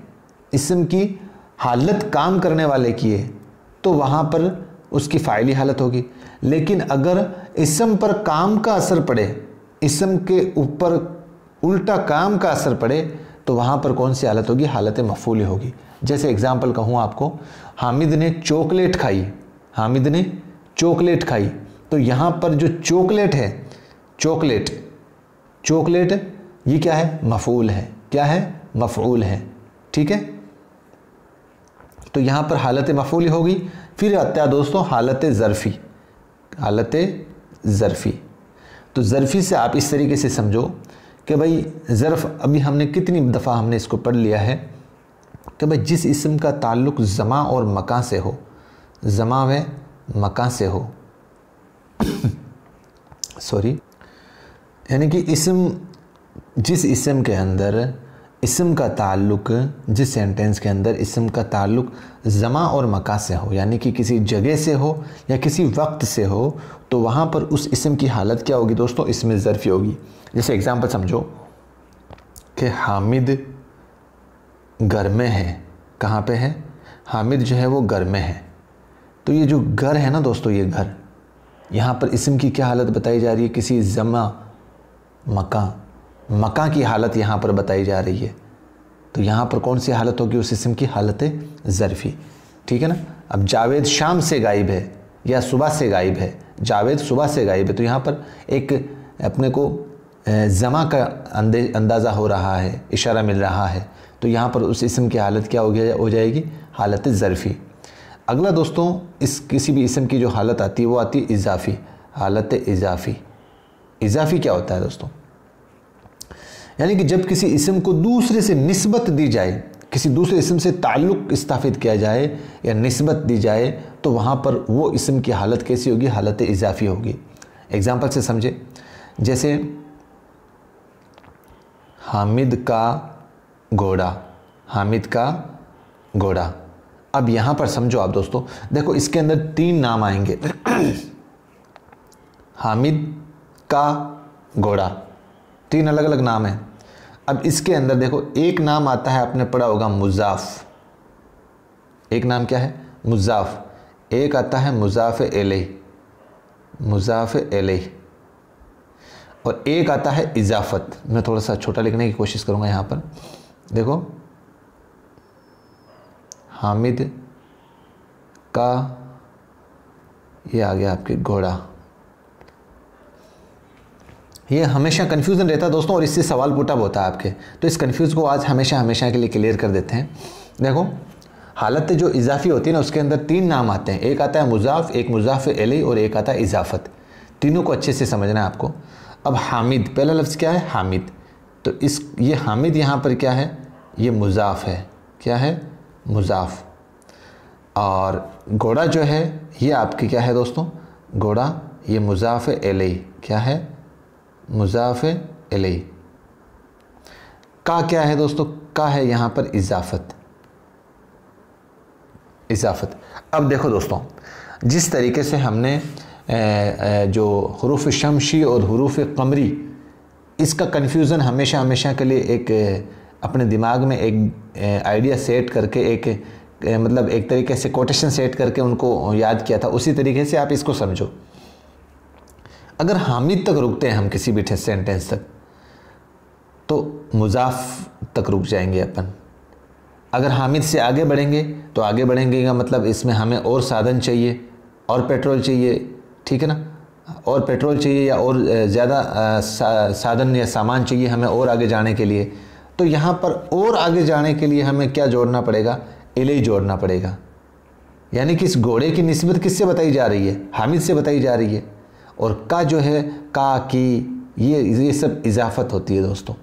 इसम की हालत काम करने वाले की है तो वहाँ पर उसकी फ़ाइली हालत होगी लेकिन अगर इसम पर काम का असर पड़े इसम के ऊपर उल्टा काम का असर पड़े तो वहाँ पर कौन सी हालत होगी हालत मफूली होगी जैसे एग्जाम्पल कहूँ आपको हामिद ने चॉकलेट खाई हामिद ने चॉकलेट खाई तो यहाँ पर जो चॉकलेट है चॉकलेट चॉकलेट ये क्या है मफूल है क्या है मफूल है ठीक है तो यहाँ पर हालत मफूल होगी फिर आता है दोस्तों हालत ज़रफ़ी हालत ज़रफ़ी तो ज़रफ़ी से आप इस तरीके से समझो कि भाई ज़रफ़ अभी हमने कितनी दफ़ा हमने इसको पढ़ लिया है कि भाई जिस इसम का ताल्लुक ज़मा और मका से हो ज़मा व मका से हो सॉरी यानी कि इसम जिस इसम के अंदर इसम का ताल्लुक जिस सेंटेंस के अंदर इसम का ताल्लुक जमा और मका से हो यानी कि किसी जगह से हो या किसी वक्त से हो तो वहाँ पर उस इसम की हालत क्या होगी दोस्तों इसमें ज़र्फ़ी होगी जैसे एग्ज़ाम्पल समझो कि हामिद घर में है कहाँ पे है हामिद जो है वो घर में है तो ये जो घर है ना दोस्तों ये घर यहाँ पर इसम की क्या हालत बताई जा रही है किसी जमा मका मका की हालत यहाँ पर बताई जा रही है तो यहाँ पर कौन सी हालत होगी उस इसम की हालत ज़रफ़ी ठीक है ना अब जावेद शाम से गायब है या सुबह से गायब है जावेद सुबह से गायब है तो यहाँ पर एक अपने को जमा का अंदाज़ा हो रहा है इशारा मिल रहा है तो यहाँ पर उस इसम की हालत क्या हो गया हो जाएगी हालत ज़रफ़ी अगला दोस्तों इस किसी भी इसम की जो हालत आती है वो आती है इजाफ़ी हालत इजाफ़ी इजाफ़ी क्या होता है दोस्तों यानी कि जब किसी इसम को दूसरे से नस्बत दी जाए किसी दूसरे इसम से ताल्लुक़ स्थापित किया जाए या नस्बत दी जाए तो वहाँ पर वो इसम की हालत कैसी होगी हालत इजाफ़ी होगी एग्ज़ाम्पल से समझे जैसे हामिद का घोड़ा हामिद का घोड़ा अब यहां पर समझो आप दोस्तों देखो इसके अंदर तीन नाम आएंगे हामिद का घोड़ा तीन अलग अलग नाम है अब इसके अंदर देखो एक नाम आता है आपने पढ़ा होगा मुजाफ एक नाम क्या है मुजाफ एक आता है मुजाफ एले मुजाफ एले और एक आता है इजाफत मैं थोड़ा सा छोटा लिखने की कोशिश करूंगा यहां पर देखो हामिद का ये आ गया आपके घोड़ा ये हमेशा कन्फ्यूज़न रहता है दोस्तों और इससे सवाल पुटअप होता है आपके तो इस कन्फ्यूज़ को आज हमेशा हमेशा के लिए क्लियर कर देते हैं देखो हालत जो इजाफी होती है ना उसके अंदर तीन नाम आते हैं एक आता है मुजाफ एक मुजाफ एली और एक आता है इजाफत तीनों को अच्छे से समझना है आपको अब हामिद पहला लफ्ज़ क्या है हामिद तो इस ये हामिद यहाँ पर क्या है ये मुजाफ है क्या है मुजाफ और घोड़ा जो है ये आपकी क्या है दोस्तों घोड़ा ये मुजाफ एलई क्या है मुजाफ एलई का क्या है दोस्तों का है यहाँ पर इजाफत इजाफत अब देखो दोस्तों जिस तरीके से हमने जो हरूफ शमशी और हरूफ कमरी इसका कन्फ्यूज़न हमेशा हमेशा के लिए एक अपने दिमाग में एक आइडिया सेट करके एक मतलब एक तरीके से कोटेशन सेट करके उनको याद किया था उसी तरीके से आप इसको समझो अगर हामिद तक रुकते हैं हम किसी भी सेंटेंस तक तो मुजाफ तक रुक जाएंगे अपन अगर हामिद से आगे बढ़ेंगे तो आगे बढ़ेंगे का मतलब इसमें हमें और साधन चाहिए और पेट्रोल चाहिए ठीक है ना और पेट्रोल चाहिए या और ज़्यादा सा, साधन या सामान चाहिए हमें और आगे जाने के लिए तो यहाँ पर और आगे जाने के लिए हमें क्या जोड़ना पड़ेगा एलई जोड़ना पड़ेगा यानी कि इस घोड़े की नस्बत किससे बताई जा रही है हामिद से बताई जा रही है और का जो है का की ये ये सब इजाफत होती है दोस्तों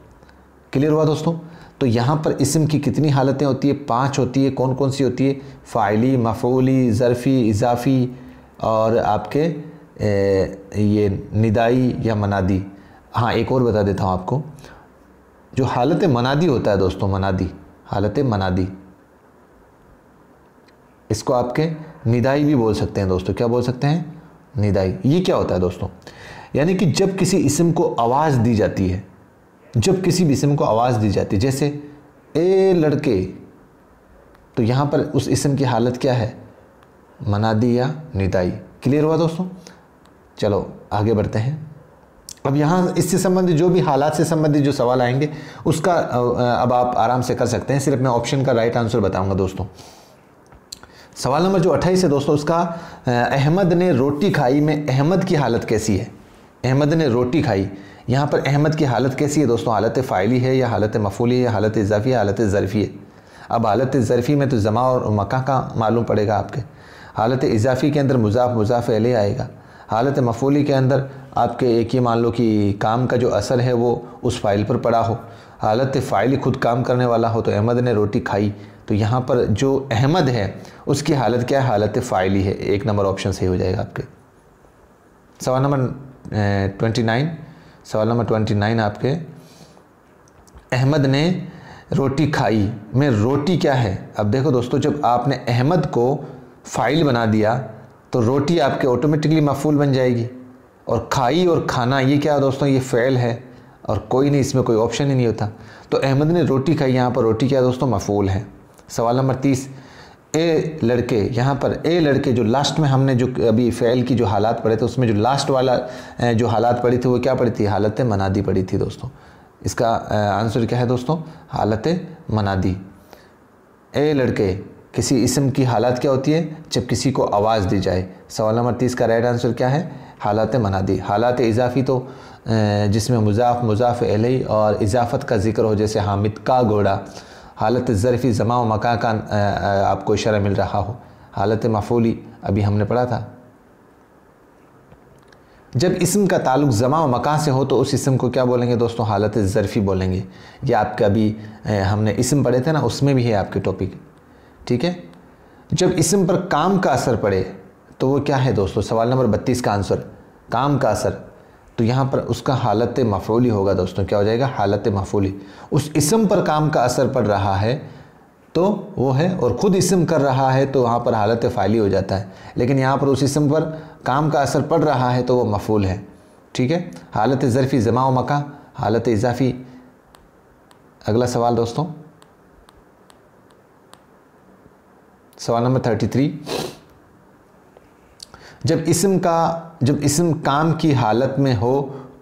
क्लियर हुआ दोस्तों तो यहाँ पर इसम की कितनी हालतें होती है पाँच होती है कौन कौन सी होती है फ़ाइली मफूली ज़रफ़ी इजाफ़ी और आपके ये निदाई या मनादी हाँ एक और बता देता हूँ आपको जो हालत मनादी होता है दोस्तों मनादी हालत मनादी इसको आपके निदाई भी बोल सकते हैं दोस्तों क्या बोल सकते हैं निदाई ये क्या होता है दोस्तों यानी कि जब किसी इसम को आवाज़ दी जाती है जब किसी भी इसम को आवाज़ दी जाती है जैसे ए लड़के तो यहाँ पर उस इसम की हालत क्या है मनादी या निदाई क्लियर हुआ दोस्तों चलो आगे बढ़ते हैं अब यहाँ इससे संबंधित जो भी हालात से संबंधित जो सवाल आएंगे उसका अब आप आराम से कर सकते हैं सिर्फ मैं ऑप्शन का राइट आंसर बताऊंगा दोस्तों सवाल नंबर जो अट्ठाईस है दोस्तों उसका अहमद ने रोटी खाई में अहमद की हालत कैसी है अहमद ने रोटी खाई यहाँ पर अहमद की हालत कैसी है दोस्तों हालत फ़ाइली है या हालत मफूली है हालत इजाफी है हालत ज़रफ़ी है अब हालत ज़रफ़ी में तो जमा और मका का मालूम पड़ेगा आपके हालत इजाफी के अंदर मुजाफ मुजाफ अले आएगा हालत मफूली के अंदर आपके एक ही मान लो कि काम का जो असर है वो उस फाइल पर पड़ा हो हालत फ़ाइल ही खुद काम करने वाला हो तो अहमद ने रोटी खाई तो यहाँ पर जो अहमद है उसकी हालत क्या है हालत फ़ाइल ही है एक नंबर ऑप्शन सही हो जाएगा आपके सवाल नंबर ट्वेंटी नाइन सवाल नंबर ट्वेंटी नाइन आपके अहमद ने रोटी खाई में रोटी क्या है अब देखो दोस्तों जब आपने अहमद को फ़ाइल बना दिया तो रोटी आपके ऑटोमेटिकली मफूल बन जाएगी और खाई और खाना ये क्या दोस्तों ये फ़ैल है और कोई नहीं इसमें कोई ऑप्शन ही नहीं होता तो अहमद ने रोटी खाई यहाँ पर रोटी क्या दोस्तों मफूल है सवाल नंबर तीस ए लड़के यहाँ पर ए लड़के जो लास्ट में हमने जो अभी फ़ैल की जो हालात पढ़े थे उसमें जो लास्ट वाला जो हालात पढ़ी थी वो क्या पढ़ी थी हालत मनादी पढ़ी थी दोस्तों इसका आंसर क्या है दोस्तों हालत मनादी ए लड़के किसी इसम की हालत क्या होती है जब किसी को आवाज़ दी जाए सवाल नंबर तीस का राइट आंसर क्या है मना मनादी हालत इजाफी तो जिसमें मुजाफ मुजाफ एलई और इजाफत का जिक्र हो जैसे हामिद का घोड़ा हालत ज़रफ़ी जमा व मका का आपको इशारा मिल रहा हो हालत मफूली अभी हमने पढ़ा था जब इसम का ताल्लुक जमा व मकान से हो तो उस इसम को क्या बोलेंगे दोस्तों हालत ज़रफ़ी बोलेंगे ये आपके अभी हमने इसम पढ़े थे ना उसमें भी है आपके टॉपिक ठीक है जब इसम पर काम का असर पड़े तो वो क्या है दोस्तों सवाल नंबर बत्तीस का आंसर काम का असर तो यहाँ पर उसका हालत मफोली होगा दोस्तों क्या हो जाएगा हालत मफोली उस इसम पर काम का असर पड़ रहा है तो वो है और ख़ुद इसम कर रहा है तो वहाँ पर हालत फ़ाइली हो जाता है लेकिन यहाँ पर उस इसम पर काम का असर पड़ रहा है तो वो मफूल है ठीक है हालत ज़रफ़ी ज़मा मका हालत इजाफ़ी अगला सवाल दोस्तों सवाल नंबर थर्टी थ्री जब इसम का जब इसम काम की हालत में हो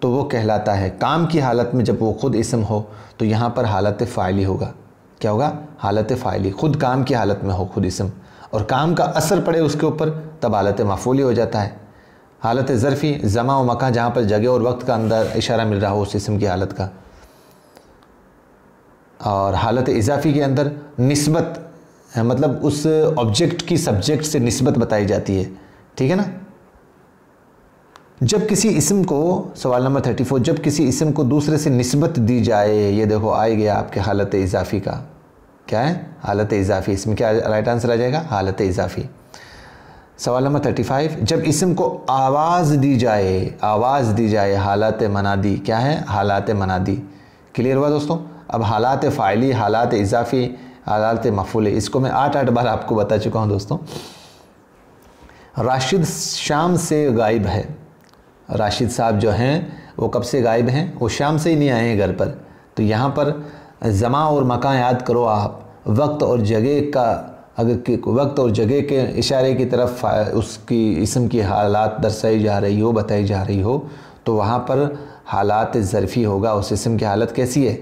तो वो कहलाता है काम की हालत में जब वो खुद इसम हो तो यहाँ पर हालत फ़ाइली होगा क्या होगा हालत फ़ाइली खुद काम की हालत में हो खुद इसम और काम का असर पड़े उसके ऊपर तब हालत माफूली हो जाता है हालत ज़रफ़ी जमा व मकान जहाँ पर जगह और वक्त का अंदर इशारा मिल रहा हो उस इसम की हालत का और हालत इजाफ़ी के अंदर नस्बत मतलब उस ऑब्जेक्ट की सब्जेक्ट से नस्बत बताई जाती है ठीक है ना जब किसी इसम को सवाल नंबर थर्टी फोर जब किसी इसम को दूसरे से नस्बत दी जाए ये देखो आ गया आपके हालत इजाफ़ी का क्या है हालत इजाफ़ी इसमें क्या राइट आंसर आ जाएगा हालत इजाफ़ी सवाल नंबर थर्टी फाइव जब इसम को आवाज़ दी जाए आवाज़ दी जाए हालत मनादी क्या है हालत मनादी क्लियर हुआ दोस्तों अब हालात फ़ाइली हालात इजाफ़ी अदालत मफूल इसको मैं आठ आठ बार आपको बता चुका हूँ दोस्तों राशिद शाम से गायब है राशिद साहब जो हैं वो कब से गायब हैं वो शाम से ही नहीं आए हैं घर पर तो यहाँ पर जमा और मका याद करो आप वक्त और जगह का अगर वक्त और जगह के इशारे की तरफ उसकी इसम की हालात दर्शाई जा रही हो बताई जा रही हो तो वहाँ पर हालात ज़रफ़ी होगा उस इसम की हालत कैसी है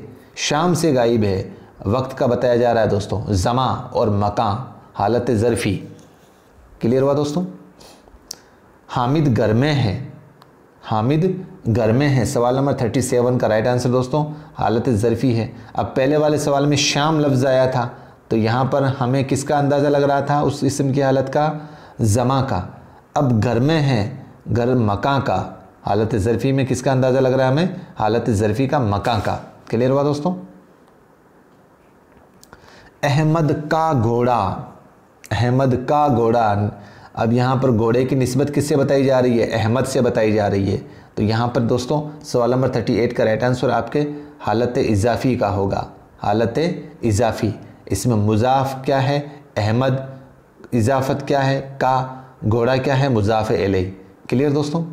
शाम से गायब है वक्त का बताया जा रहा है दोस्तों ज़मा और मका हालत ज़रफ़ी क्लियर हुआ दोस्तों हामिद घर में है हामिद घर में है सवाल नंबर थर्टी सेवन का राइट आंसर दोस्तों हालत ज़रफ़ी है अब पहले वाले सवाल में शाम लफ्ज़ आया था तो यहाँ पर हमें किसका अंदाज़ा लग रहा था उस इसम की हालत का ज़मा का अब घर में है घर मका का हालत ज़रफ़ी में किसका अंदाज़ा लग रहा है हमें हालत ज़रफ़ी का मका का क्लियर हुआ दोस्तों अहमद का घोड़ा अहमद का घोड़ा अब यहाँ पर घोड़े की नस्बत किससे बताई जा रही है अहमद से बताई जा रही है तो यहाँ पर दोस्तों सवाल नंबर थर्टी एट का राइट आंसर आपके हालत इजाफ़ी का होगा हालत इजाफ़ी इसमें मुजाफ क्या है अहमद इजाफत क्या है का घोड़ा क्या है मुजाफ एलई क्लियर दोस्तों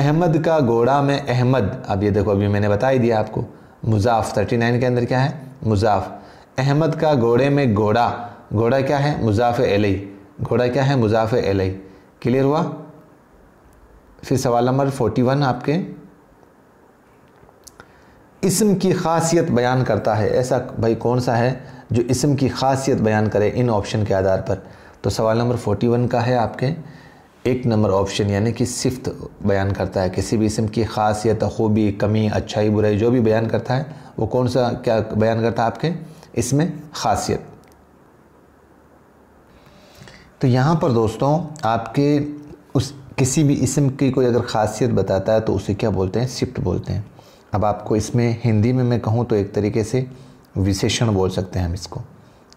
अहमद का घोड़ा में अहमद अब ये देखो अभी मैंने बता दिया आपको मुजाफ थर्टी नाइन के अंदर क्या है मुजाफ़ अहमद का घोड़े में घोड़ा घोड़ा क्या है मुजाफ़ एलई घोड़ा क्या है मुजाफ़ एलई क्लियर हुआ फिर सवाल नंबर फोर्टी वन आपके इसम की खासियत बयान करता है ऐसा भाई कौन सा है जो इसम की खासियत बयान करे इन ऑप्शन के आधार पर तो सवाल नंबर फोर्टी वन का है आपके एक नंबर ऑप्शन यानी कि सिफ्त बयान करता है किसी भी इसम की खासियत खूबी कमी अच्छाई बुराई जो भी बयान करता है वो कौन सा क्या बयान करता है आपके इसमें खासियत तो यहाँ पर दोस्तों आपके उस किसी भी इसम की कोई अगर ख़ासियत बताता है तो उसे क्या बोलते हैं सिफ्ट बोलते हैं अब आपको इसमें हिंदी में मैं कहूँ तो एक तरीके से विशेषण बोल सकते हैं हम इसको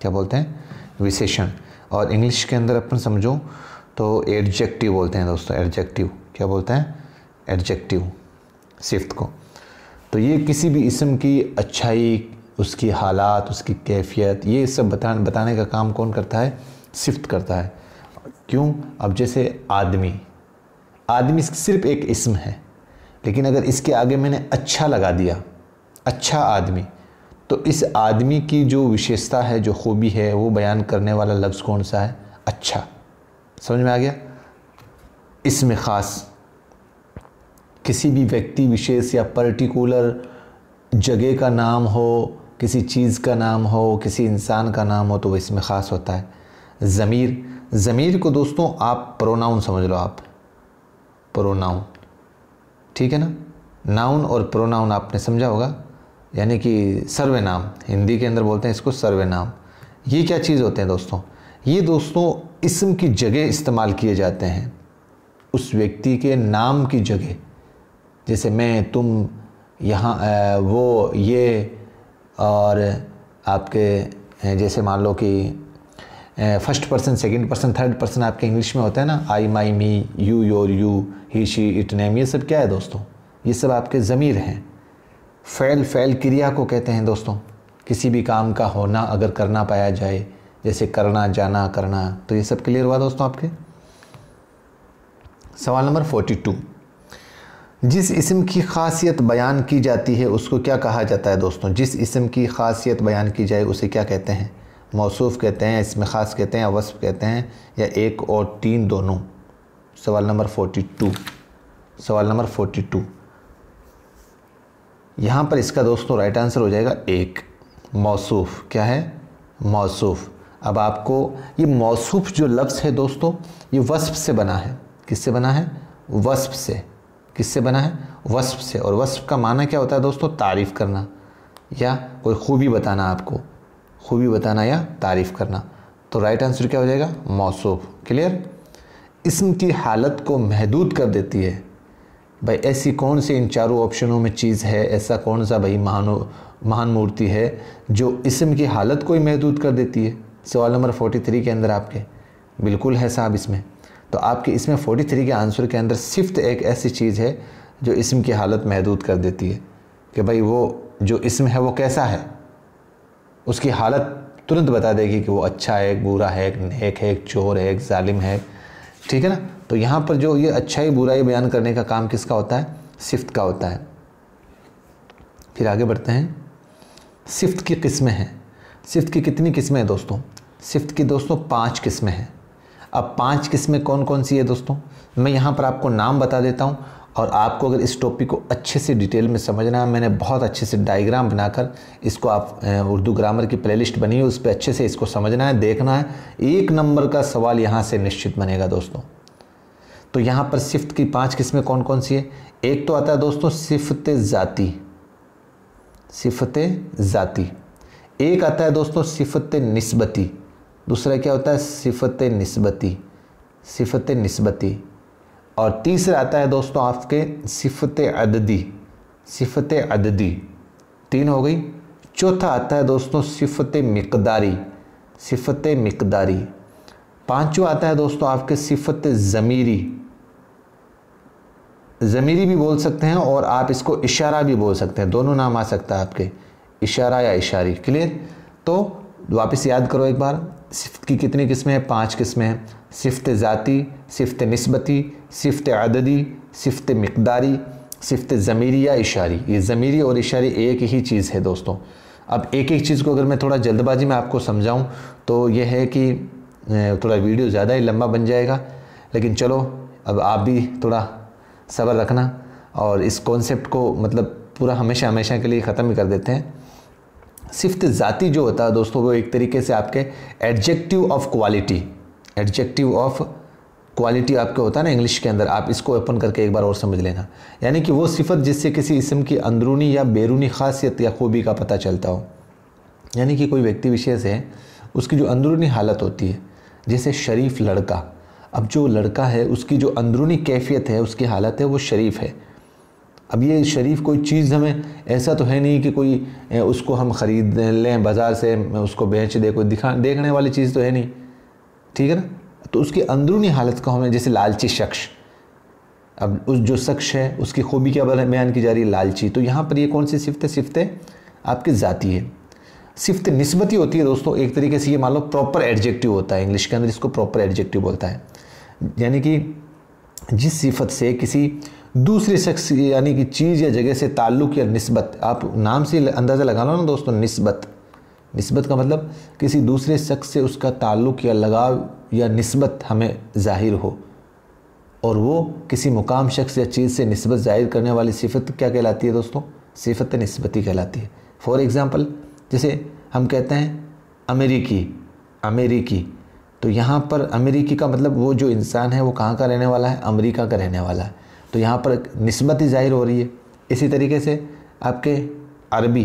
क्या बोलते हैं विशेषण और इंग्लिश के अंदर अपन समझो तो एडजेक्टिव बोलते हैं दोस्तों एडजेक्टिव क्या बोलते हैं एडजेक्टिव सिफ्ट को तो ये किसी भी इसम की अच्छाई उसकी हालात उसकी कैफियत ये सब बताने बताने का काम कौन करता है सिफ्त करता है क्यों अब जैसे आदमी आदमी सिर्फ एक इसम है लेकिन अगर इसके आगे मैंने अच्छा लगा दिया अच्छा आदमी तो इस आदमी की जो विशेषता है जो खूबी है वो बयान करने वाला लफ्ज़ कौन सा है अच्छा समझ में आ गया इसमें ख़ास किसी भी व्यक्ति विशेष या पर्टिकुलर जगह का नाम हो किसी चीज़ का नाम हो किसी इंसान का नाम हो तो वह इसमें ख़ास होता है ज़मीर ज़मीर को दोस्तों आप प्रोनाउन समझ लो आप प्रोनाउन ठीक है ना नाउन और प्रोनाउन आपने समझा होगा यानी कि सर्वनाम हिंदी के अंदर बोलते हैं इसको सर्वनाम ये क्या चीज़ होते हैं दोस्तों ये दोस्तों इसम की जगह इस्तेमाल किए जाते हैं उस व्यक्ति के नाम की जगह जैसे मैं तुम यहाँ वो ये और आपके जैसे मान लो कि first person second person third person आपके इंग्लिश में होता है ना I my me you your you he she it name ये सब क्या है दोस्तों ये सब आपके ज़मीर हैं फ़ैल फ़ैल क्रिया को कहते हैं दोस्तों किसी भी काम का होना अगर करना पाया जाए जैसे करना जाना करना तो ये सब क्लियर हुआ दोस्तों आपके सवाल नंबर फोर्टी टू जिस इसम की खासियत बयान की जाती है उसको क्या कहा जाता है दोस्तों जिस इसम की खासियत बयान की जाए उसे क्या कहते हैं मौसूफ़ कहते हैं इसमें ख़ास कहते हैं वसफ़ कहते हैं या एक और तीन दोनों सवाल नंबर फोर्टी टू सवाल नंबर फोर्टी टू यहाँ पर इसका दोस्तों राइट आंसर हो जाएगा एक मौसूफ़ क्या है मौसूफ़ अब आपको ये मौसूफ़ जो लफ्ज़ है दोस्तों ये वस्फ से बना है किससे बना है वस्फ से किससे बना है वस्फ से और वस्फ का माना क्या होता है दोस्तों तारीफ़ करना या कोई खूबी बताना आपको खूबी बताना या तारीफ़ करना तो राइट आंसर क्या हो जाएगा मौसूफ क्लियर इसम की हालत को महदूद कर देती है भाई ऐसी कौन सी इन चारों ऑप्शनों में चीज़ है ऐसा कौन सा भाई महान महान मूर्ति है जो इसम की हालत को ही महदूद कर देती है सवाल नंबर फोर्टी थ्री के अंदर आपके बिल्कुल है साहब इसमें तो आपके इसमें 43 के आंसर के अंदर सिफ्त एक ऐसी चीज़ है जो इसम की हालत महदूद कर देती है कि भाई वो जो इसम है वो कैसा है उसकी हालत तुरंत बता देगी कि वो अच्छा है बुरा है नेक है एक चोर है एक ालिम है ठीक है ना तो यहाँ पर जो ये अच्छाई बुराई बयान करने का काम किसका होता है सिफ्त का होता है फिर आगे बढ़ते हैं सिफ्त की किस्में हैं सिफ्त की कितनी किस्में हैं दोस्तों सिफ्त की दोस्तों पांच किस्में हैं अब पांच किस्में कौन कौन सी है दोस्तों मैं यहाँ पर आपको नाम बता देता हूँ और आपको अगर इस टॉपिक को अच्छे से डिटेल में समझना है मैंने बहुत अच्छे से डायग्राम बनाकर इसको आप उर्दू ग्रामर की प्लेलिस्ट बनी है उस पर अच्छे से इसको समझना है देखना है एक नंबर का सवाल यहाँ से निश्चित बनेगा दोस्तों तो यहाँ पर सिफ्त की पांच किस्में कौन कौन सी है एक तो आता है दोस्तों सिफत ज़ाती सिफत ज़ाती एक आता है दोस्तों सिफत नस्बती दूसरा क्या होता है सिफत नस्बती सिफत नस्बती और तीसरा आता है दोस्तों आपके सिफत अददी सिफत अददी तीन हो गई चौथा आता है दोस्तों सिफत मकदारी सिफत मकदारी पांचवा आता है दोस्तों आपके सिफत ज़मीरी ज़मीरी भी बोल सकते हैं और आप इसको इशारा भी बोल सकते हैं दोनों नाम आ सकता है आपके इशारा या इशारी क्लियर तो वापस याद करो एक बार सिफ्त की कितनी किस्में हैं पाँच किस्में हैं सिफ्त ज़ाती सिफ्त नस्बती सिफ्त अददी सिफ्त मकदारी सिफ्त ज़मीरी या इशारी ये ज़मीरी और इशारी एक ही चीज़ है दोस्तों अब एक एक चीज़ को अगर मैं थोड़ा जल्दबाजी में आपको समझाऊँ तो ये है कि थोड़ा वीडियो ज़्यादा ही लंबा बन जाएगा लेकिन चलो अब आप भी थोड़ा सब्र रखना और इस कॉन्सेप्ट को मतलब पूरा हमेशा हमेशा के लिए ख़त्म ही कर देते हैं सिफ्त जाति जो होता है दोस्तों वो एक तरीके से आपके adjective of quality adjective of quality आपके होता है ना इंग्लिश के अंदर आप इसको ओपन करके एक बार और समझ लेना यानी कि वो सिफत जिससे किसी इसम की अंदरूनी या बैरूनी खासियत या खूबी का पता चलता हो यानी कि कोई व्यक्ति विशेष है उसकी जो अंदरूनी हालत होती है जैसे शरीफ लड़का अब जो लड़का है उसकी जो अंदरूनी कैफियत है उसकी हालत है वो शरीफ है अब ये शरीफ कोई चीज़ हमें ऐसा तो है नहीं कि कोई उसको हम ख़रीद लें बाज़ार से उसको बेच दे कोई दिखा देखने वाली चीज़ तो है नहीं ठीक है ना तो उसकी अंदरूनी हालत का हमें जैसे लालची शख्स अब उस जो शख्स है उसकी खूबी क्या बयान की जा रही है लालची तो यहाँ पर ये कौन सी सिफत सिफतें आपकी ज़ाती है सिफत नस्बती होती है दोस्तों एक तरीके से ये मान लो प्रॉपर एडजेक्टिव होता है इंग्लिश के अंदर इसको प्रॉपर एडजेक्टिव बोलता है यानी कि जिस सिफत से किसी दूसरे शख्स यानी कि चीज़ या जगह से ताल्लुक़ या नस्बत आप नाम से अंदाज़ा लगा लो ना दोस्तों नस्बत नस्बत का मतलब किसी दूसरे शख्स से उसका ताल्लुक़ या लगाव या नस्बत हमें ज़ाहिर हो और वो किसी मुकाम शख्स या चीज़ से नस्बत ज़ाहिर करने वाली सिफत क्या कहलाती है दोस्तों सिफत नस्बती कहलाती है फॉर एग्ज़ाम्पल जैसे हम कहते हैं अमेरिकी अमेरिकी तो यहाँ पर अमेरिकी का मतलब वो जो इंसान है वो कहाँ का रहने वाला है अमेरिका का रहने वाला है तो यहाँ पर नस्बत ही ज़ाहिर हो रही है इसी तरीके से आपके अरबी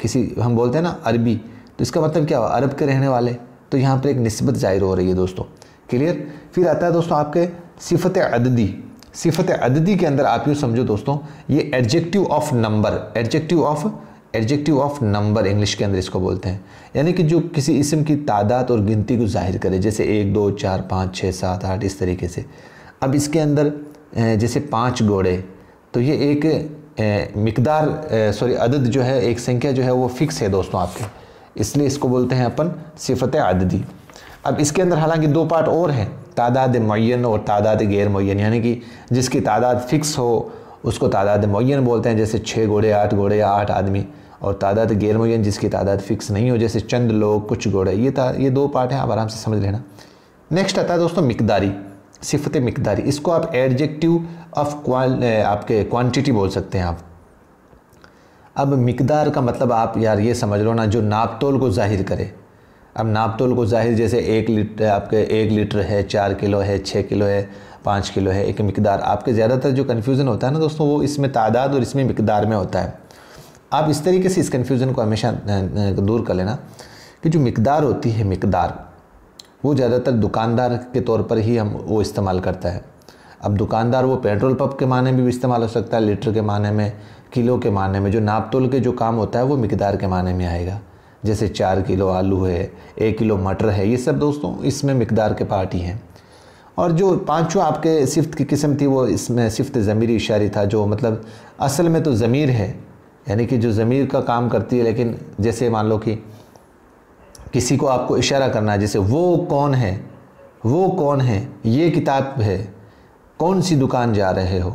किसी हम बोलते हैं ना अरबी तो इसका मतलब क्या हुआ अरब के रहने वाले तो यहाँ पर एक नस्बत ज़ाहिर हो रही है दोस्तों क्लियर फिर आता है दोस्तों आपके सिफत अददी सिफत अददी के अंदर आप यूँ समझो दोस्तों ये adjective of number adjective of adjective of number English के अंदर इसको बोलते हैं यानी कि जो किसी इसम की तादाद और गिनती को जाहिर करे जैसे एक दो चार पाँच छः सात आठ इस तरीके से अब इसके अंदर जैसे पाँच घोड़े तो ये एक मकदार सॉरी अदद जो है एक संख्या जो है वो फिक्स है दोस्तों आपके इसलिए इसको बोलते हैं अपन सिफत आददी अब इसके अंदर हालांकि दो पार्ट और हैं तादाद मैन और तादाद गैर मैन यानी कि जिसकी तादाद फिक्स हो उसको तादाद मैन बोलते हैं जैसे छः घोड़े आठ घोड़े या आठ आदमी और तादाद गैर मैन जिसकी तादाद फिक्स नहीं हो जैसे चंद लोग कुछ घोड़े ये ये दो पार्ट हैं आप आराम से समझ लेना नेक्स्ट आता है दोस्तों मकदारी सिफत मकदारी इसको आप एडजेक्टिव ऑफ क्वाल आपके क्वांटिटी बोल सकते हैं आप अब मकदार का मतलब आप यार ये समझ लो ना जो नापतोल को जाहिर करे अब नापतोल को जाहिर जैसे एक लीटर आपके एक लीटर है चार किलो है छः किलो है पाँच किलो है एक मकदार आपके ज़्यादातर जो कन्फ्यूज़न होता है ना दोस्तों वो इसमें तादाद और इसमें मकदार में होता है आप इस तरीके से इस कन्फ्यूज़न को हमेशा दूर कर लेना कि जो मकदार होती है मकदार वो ज़्यादातर दुकानदार के तौर पर ही हम वो इस्तेमाल करता है अब दुकानदार वो पेट्रोल पंप के माने में भी इस्तेमाल हो सकता है लीटर के माने में किलो के माने में जो नाप तोल के जो काम होता है वो मकदार के माने में आएगा जैसे चार किलो आलू है एक किलो मटर है ये सब दोस्तों इसमें मकदार के पार्ट ही हैं और जो पांचों आपके सिफ्त की किस्म थी वो इसमें सिफ्त ज़मीरी इशारी था जो मतलब असल में तो ज़मीर है यानी कि जो ज़मीर का काम करती है लेकिन जैसे मान लो कि किसी को आपको इशारा करना है जैसे वो कौन है वो कौन है ये किताब है कौन सी दुकान जा रहे हो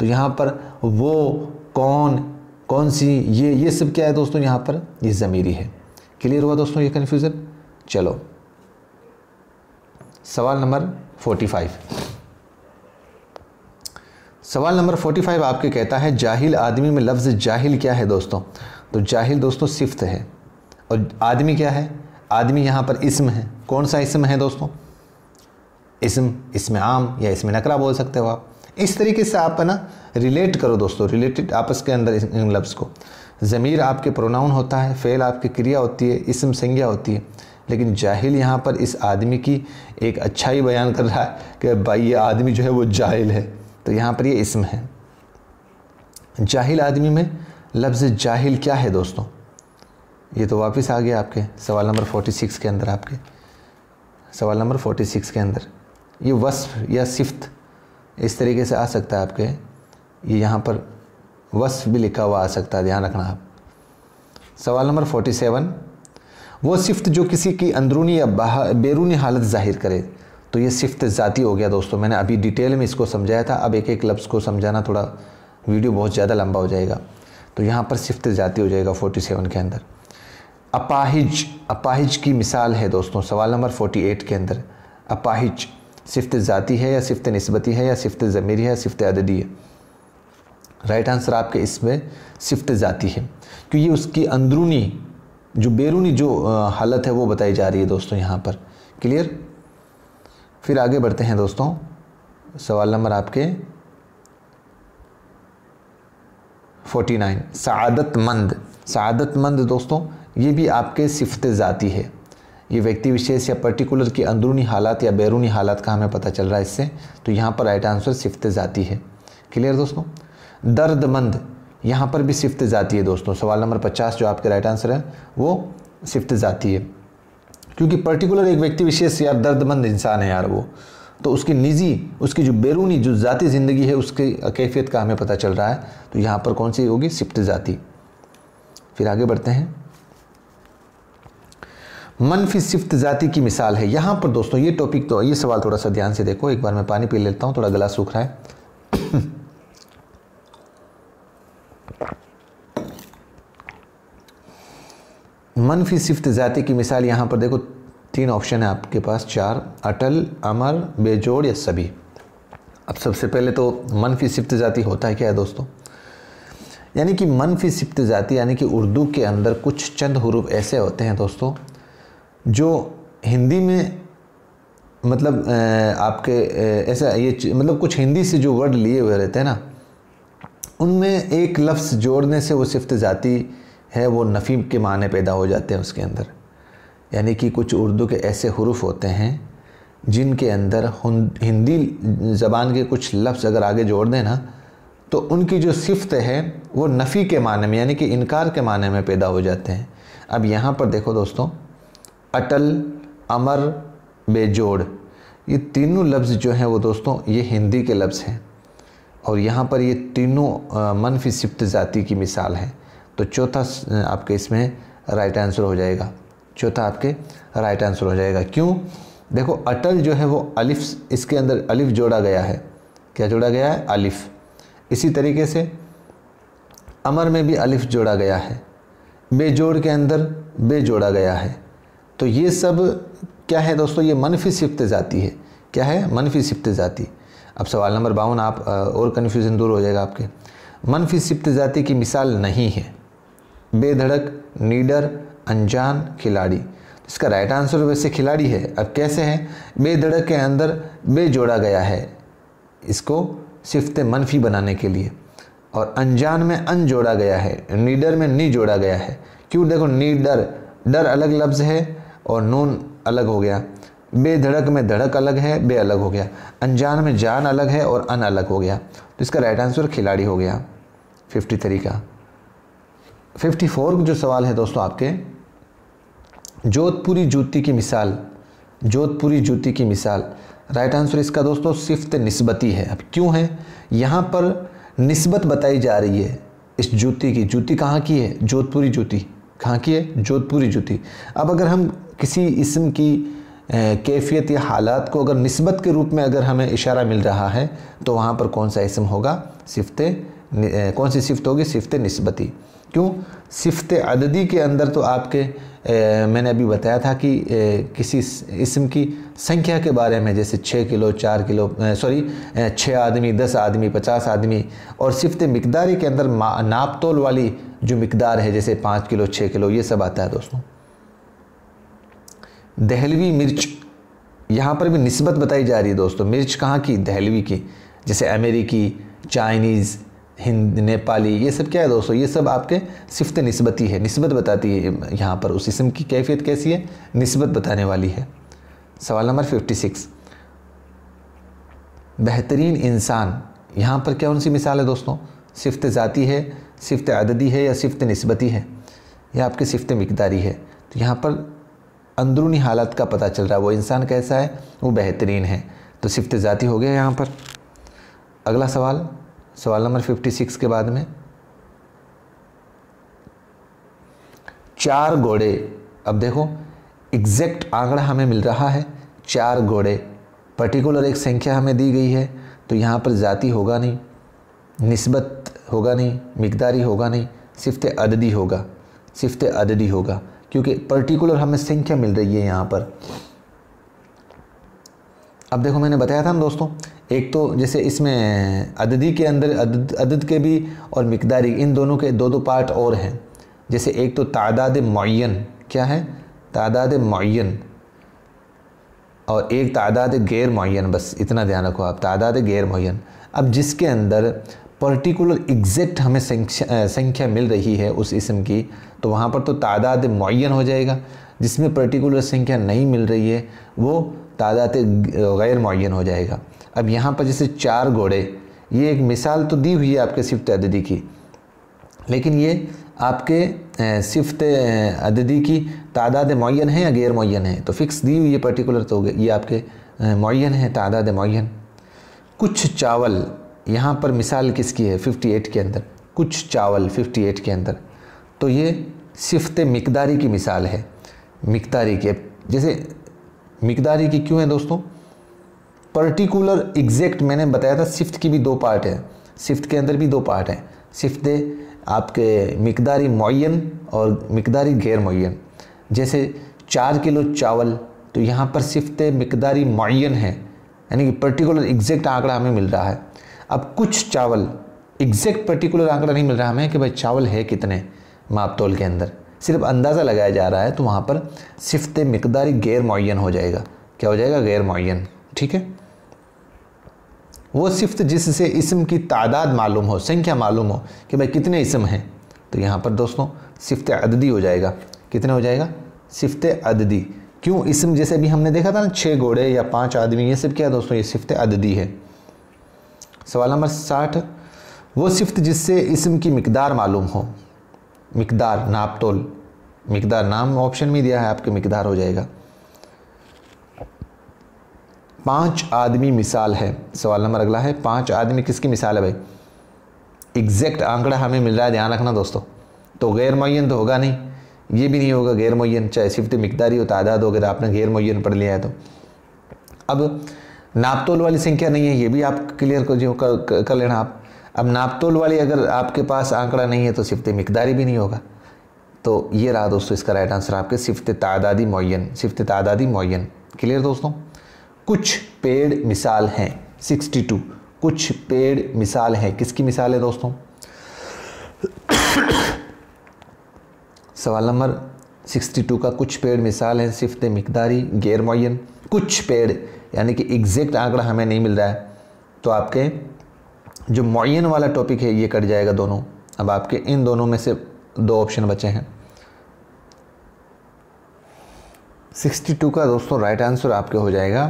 तो यहाँ पर वो कौन कौन सी ये ये सब क्या है दोस्तों यहाँ पर ये ज़मीरी है क्लियर हुआ दोस्तों ये कन्फ्यूज़न चलो सवाल नंबर फोर्टी फाइव सवाल नंबर फोर्टी फाइव आपके कहता है जाहिल आदमी में लफ्ज़ जाहिल क्या है दोस्तों तो जाहिल दोस्तों सिफ्त है और आदमी क्या है आदमी यहाँ पर इसम है कौन सा इसम है दोस्तों इसम इसमें आम या इसमें नकरा बोल सकते हो आप इस तरीके से आप है ना रिलेट करो दोस्तों रिलेटेड आपस के अंदर इन लफ्ज़ को ज़मीर आपके प्रोनाउन होता है फ़ेल आपकी क्रिया होती है इसम संज्ञा होती है लेकिन जाहिल यहाँ पर इस आदमी की एक अच्छाई बयान कर रहा है कि भाई ये आदमी जो है वो जाहिल है तो यहाँ पर ये इसम है जाहिल आदमी में लफ्ज़ जाहिल क्या है दोस्तों ये तो वापस आ गया आपके सवाल नंबर फोर्टी सिक्स के अंदर आपके सवाल नंबर फोर्टी सिक्स के अंदर ये वस्फ या सिफ्त इस तरीके से आ सकता है आपके ये यहाँ पर वस्फ भी लिखा हुआ आ सकता है ध्यान रखना आप सवाल नंबर फोर्टी सेवन वो सिफ्त जो किसी की अंदरूनी या बैरूनी हालत जाहिर करे तो ये सिफ्त ज़ाती हो गया दोस्तों मैंने अभी डिटेल में इसको समझाया था अब एक एक लफ्ज़ को समझाना थोड़ा वीडियो बहुत ज़्यादा लंबा हो जाएगा तो यहाँ पर सिफ्त ज़ाती हो जाएगा फोर्टी सेवन के अंदर अपाहिज अपाहिज की मिसाल है दोस्तों सवाल नंबर 48 के अंदर अपाहिज सिफ्त ज़ाती है या सिफ्त नस्बती है या सिफ्त ज़मीरी है या सिफ्त अददी है राइट आंसर आपके इसमें सिफ्त ज़ाती है क्योंकि उसकी अंदरूनी जो बैरूनी जो हालत है वो बताई जा रही है दोस्तों यहाँ पर क्लियर फिर आगे बढ़ते हैं दोस्तों सवाल नंबर आपके 49 सदतमंद सदतमंद दोस्तों ये भी आपके सिफत ज़ाती है ये व्यक्ति विशेष या पर्टिकुलर की अंदरूनी हालात या बैरूनी हालात का हमें पता चल रहा है इससे तो यहाँ पर राइट आंसर सिफत ज़ाती है क्लियर दोस्तों दर्दमंद यहाँ पर भी सिफत ज़ाती है दोस्तों सवाल नंबर पचास जो आपके राइट आंसर है वो सिफत ज़ाती है क्योंकि पर्टिकुलर एक व्यक्ति विशेष यार दर्दमंद इंसान है यार वो तो उसकी निजी उसकी जो बैरूनी जो ज़ाती ज़िंदगी है उसकी कैफियत का हमें पता चल रहा है तो यहाँ पर कौन सी होगी सिफत ज़ाती फिर आगे बढ़ते हैं मनफी सिफ्त जाति की मिसाल है यहाँ पर दोस्तों ये टॉपिक तो ये सवाल थोड़ा सा ध्यान से देखो एक बार मैं पानी पी लेता हूँ थोड़ा गला सूख रहा है मनफी सिफ्त जाति की मिसाल यहाँ पर देखो तीन ऑप्शन है आपके पास चार अटल अमर बेजोड़ या सभी अब सबसे पहले तो मनफी सिफ्त जाति होता है क्या है दोस्तों यानी कि मनफी सिफ्त जाति यानी कि उर्दू के अंदर कुछ चंद हरूफ ऐसे होते हैं दोस्तों जो हिंदी में मतलब आपके ऐसा ये मतलब कुछ हिंदी से जो वर्ड लिए हुए रहते हैं ना उनमें एक लफ्ज़ जोड़ने से वो सिफ्त ज़ाती है वो नफ़ी के माने पैदा हो जाते हैं उसके अंदर यानी कि कुछ उर्दू के ऐसे हरूफ होते हैं जिनके अंदर हिंदी ज़बान के कुछ लफ्ज़ अगर आगे जोड़ दें ना तो उनकी जो सिफ्त है वो नफ़ी के माने में यानी कि इनकार के माने में पैदा हो जाते हैं अब यहाँ पर देखो दोस्तों अटल अमर बेजोड़ ये तीनों लफ्ज़ जो हैं वो दोस्तों ये हिंदी के लफ्ज़ हैं और यहाँ पर ये तीनों मनफी सिफ्त जाति की मिसाल है तो चौथा आपके इसमें राइट आंसर हो जाएगा चौथा आपके राइट आंसर हो जाएगा क्यों देखो अटल जो है वो अलिफ इसके अंदर अलिफ जोड़ा गया है क्या जोड़ा गया है अलिफ इसी तरीके से अमर में भी अलिफ जोड़ा गया है बेजोड़ के अंदर बे जोड़ा गया है तो ये सब क्या है दोस्तों ये मनफी सिफ्त जाती है क्या है मनफी सिफ्त जाती अब सवाल नंबर बावन आप और कन्फ्यूज़न दूर हो जाएगा आपके मनफी सिफ्त जाती की मिसाल नहीं है बेधड़क नीडर अनजान खिलाड़ी इसका राइट आंसर वैसे खिलाड़ी है अब कैसे है बेधड़क के अंदर बे जोड़ा गया है इसको सिफ्त मनफी बनाने के लिए और अनजान में अन जोड़ा गया है नीडर में नी जोड़ा गया है क्यों देखो नीडर डर अलग लफ्ज़ है और नून अलग हो गया बेधड़क में धड़क अलग है बे अलग हो गया अनजान में जान अलग है और अन अलग हो गया तो इसका राइट आंसर खिलाड़ी हो गया फिफ्टी थ्री का फिफ्टी फोर जो सवाल है दोस्तों आपके जोधपुरी जूती की मिसाल जोधपुरी जूती की मिसाल राइट आंसर इसका दोस्तों सिफ्त नस्बती है अब क्यों है यहाँ पर नस्बत बताई जा रही है इस जूती की जूती कहाँ की है जोधपुरी जूती खांकी है जोधपुरी जूती अब अगर हम किसी इसम की कैफियत या हालात को अगर नस्बत के रूप में अगर हमें इशारा मिल रहा है तो वहाँ पर कौन सा इसम होगा सिफत कौन सी सिफत होगी सिफत नस्बती क्यों सिफत अददी के अंदर तो आपके ए, मैंने अभी बताया था कि ए, किसी इसम की संख्या के बारे में जैसे छः किलो चार किलो सॉरी छः आदमी दस आदमी पचास आदमी और सिफत मकदारी के अंदर नाप तोल वाली जो मकदार है जैसे पाँच किलो छः किलो ये सब आता है दोस्तों दहलवी मिर्च यहाँ पर भी नस्बत बताई जा रही है दोस्तों मिर्च कहाँ की दहलवी की जैसे अमेरिकी चाइनीज़ हिंद नेपाली ये सब क्या है दोस्तों ये सब आपके सिफत नस्बती है नस्बत बताती है यहाँ पर उस इसम की कैफियत कैसी है नस्बत बताने वाली है सवाल नंबर फिफ्टी सिक्स बेहतरीन इंसान यहाँ पर क्या उनसी मिसाल है दोस्तों सिफत ज़ाती है सिफत अददी है या सिफत नस्बती है या आपकी सिफत मकदारी है तो यहाँ पर अंदरूनी हालत का पता चल रहा है वो इंसान कैसा है वो बेहतरीन है तो सिफत ज़ाती हो गया यहाँ पर अगला सवाल सवाल नंबर फिफ्टी सिक्स के बाद में चार घोड़े अब देखो एग्जैक्ट आंकड़ा हमें मिल रहा है चार घोड़े पर्टिकुलर एक संख्या हमें दी गई है तो यहाँ पर जाति होगा नहीं नस्बत होगा नहीं मकदारी होगा नहीं सिफ्त अददी होगा सिफ्त अददी होगा क्योंकि पर्टिकुलर हमें संख्या मिल रही है यहाँ पर अब देखो मैंने बताया था ना दोस्तों एक तो जैसे इसमें अददी के अंदर अदद, अदद के भी और मकदारी इन दोनों के दो दो पार्ट और हैं जैसे एक तो तादाद मुन क्या है तादाद मुन और एक तादाद गैर मुन बस इतना ध्यान रखो आप तादाद गैर मुन अब जिसके अंदर पर्टिकुलर एग्जैक्ट हमें संख्या मिल रही है उस इसम की तो वहाँ पर तो तादाद मुन हो जाएगा जिसमें पर्टिकुलर संख्या नहीं मिल रही है वो तादाद गैर मुन हो जाएगा अब यहाँ पर जैसे चार घोड़े ये एक मिसाल तो दी हुई है आपके सिफ्त अददी की लेकिन ये आपके सिफ्त अददी की तादाद मुन है या गैर मुन है तो फ़िक्स दी हुई है पर्टिकुलर तो ये आपके मुन है तादाद मुन कुछ चावल यहाँ पर मिसाल किसकी है 58 के अंदर कुछ चावल 58 के अंदर तो ये सिफ्त मकदारी की मिसाल है मकदारी की जैसे मकदारी की क्यों है दोस्तों पर्टिकुलर एग्जैक्ट मैंने बताया था शिफ्ट की भी दो पार्ट है शिफ्ट के अंदर भी दो पार्ट हैं शिफ्ट आपके मकदारी मुन और मकदारी गैर मुन जैसे चार किलो चावल तो यहाँ पर सिफ्त मकदारी मुन है यानी कि पर्टिकुलर एग्जैक्ट आंकड़ा हमें मिल रहा है अब कुछ चावल एग्जैक्ट पर्टिकुलर आंकड़ा नहीं मिल रहा हमें कि भाई चावल है कितने मापतोल के अंदर सिर्फ अंदाज़ा लगाया जा रहा है तो वहाँ पर सिफ्त मकदारी गैर मुन हो जाएगा क्या हो जाएगा गैर मुन ठीक है वो सिफ्त जिससे इसम की तादाद मालूम हो संख्या मालूम हो कि भाई कितने इसम हैं तो यहाँ पर दोस्तों सिफ्त अददी हो जाएगा कितने हो जाएगा सिफ्त अददी क्यों इसम जैसे अभी हमने देखा था ना छः घोड़े या पाँच आदमी ये सब क्या दोस्तों ये सिफ्त अददी है सवाल नंबर साठ वो सिफ्त जिससे इसम की मकदार मालूम हो मकदार नापतोल मकदार नाम ऑप्शन में दिया है आपके मकदार हो जाएगा पांच आदमी मिसाल है सवाल नंबर अगला है पांच आदमी किसकी मिसाल है भाई एग्जैक्ट आंकड़ा हमें मिल रहा है ध्यान रखना दोस्तों तो गैर मुन तो होगा नहीं ये भी नहीं होगा गैर मुन चाहे सिफ्ट मकदारी हो तादाद हो अगर आपने गैर मुन पढ़ लिया है तो अब नापतोल वाली संख्या नहीं है ये भी आप क्लियर कर जो कर, कर लेना आप अब नापतोल वाली अगर आपके पास आंकड़ा नहीं है तो सिफ्त मकदारी भी नहीं होगा तो ये रहा दोस्तों इसका राइट आंसर आपके सिफ्त तादादी मुन सिफ्त तादादी मुन क्लियर दोस्तों कुछ पेड़ मिसाल हैं 62 कुछ पेड़ मिसाल हैं किसकी मिसाल है दोस्तों सवाल नंबर 62 का कुछ पेड़ मिसाल है सिफत मकदारी गैर मुन कुछ पेड़ यानी कि एग्जैक्ट आंकड़ा हमें नहीं मिल रहा है तो आपके जो मुन वाला टॉपिक है ये कट जाएगा दोनों अब आपके इन दोनों में से दो ऑप्शन बचे हैं 62 का दोस्तों राइट आंसर आपके हो जाएगा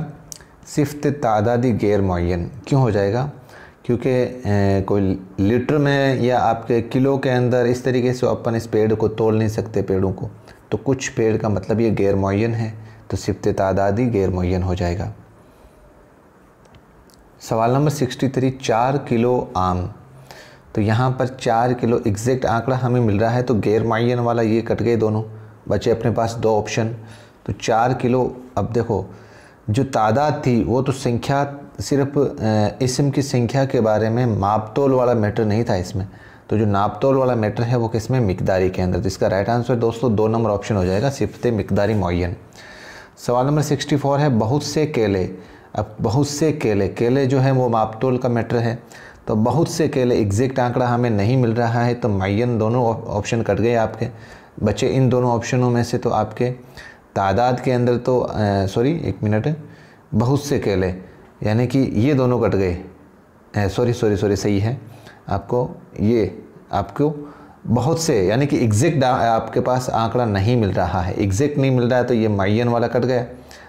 सिफ्त तादादी गैर मुन क्यों हो जाएगा क्योंकि कोई लीटर में या आपके किलो के अंदर इस तरीके से अपन इस पेड़ को तोड़ नहीं सकते पेड़ों को तो कुछ पेड़ का मतलब ये गैर मुन है तो सिफ्त तादादी गैर मुन हो जाएगा सवाल नंबर सिक्सटी थ्री चार किलो आम तो यहाँ पर चार किलो एग्जैक्ट आंकड़ा हमें मिल रहा है तो गैर मुन वाला ये कट गए दोनों बचे अपने पास दो ऑप्शन तो चार किलो अब देखो जो तादाद थी वो तो संख्या सिर्फ इसम की संख्या के बारे में मापतोल वाला मैटर नहीं था इसमें तो जो नापतोल वाला मैटर है वो किस में मकदारी के अंदर तो इसका राइट आंसर दोस्तों दो नंबर ऑप्शन हो जाएगा सिफत मकदारी मुन सवाल नंबर सिक्सटी फोर है बहुत से केले अब बहुत से केले केले जो है वो मापतोल का मैटर है तो बहुत से केले एग्जैक्ट आंकड़ा हमें नहीं मिल रहा है तो मैन दोनों ऑप्शन कट गए आपके बचे इन दोनों ऑप्शनों में से तो आपके तादाद के अंदर तो सॉरी एक मिनट बहुत से केले यानी कि ये दोनों कट गए सॉरी सॉरी सॉरी सही है आपको ये आपको बहुत से यानी कि एग्जैक्ट आपके पास आंकड़ा नहीं मिल रहा है एग्जैक्ट नहीं मिल रहा है तो ये मायन वाला कट गया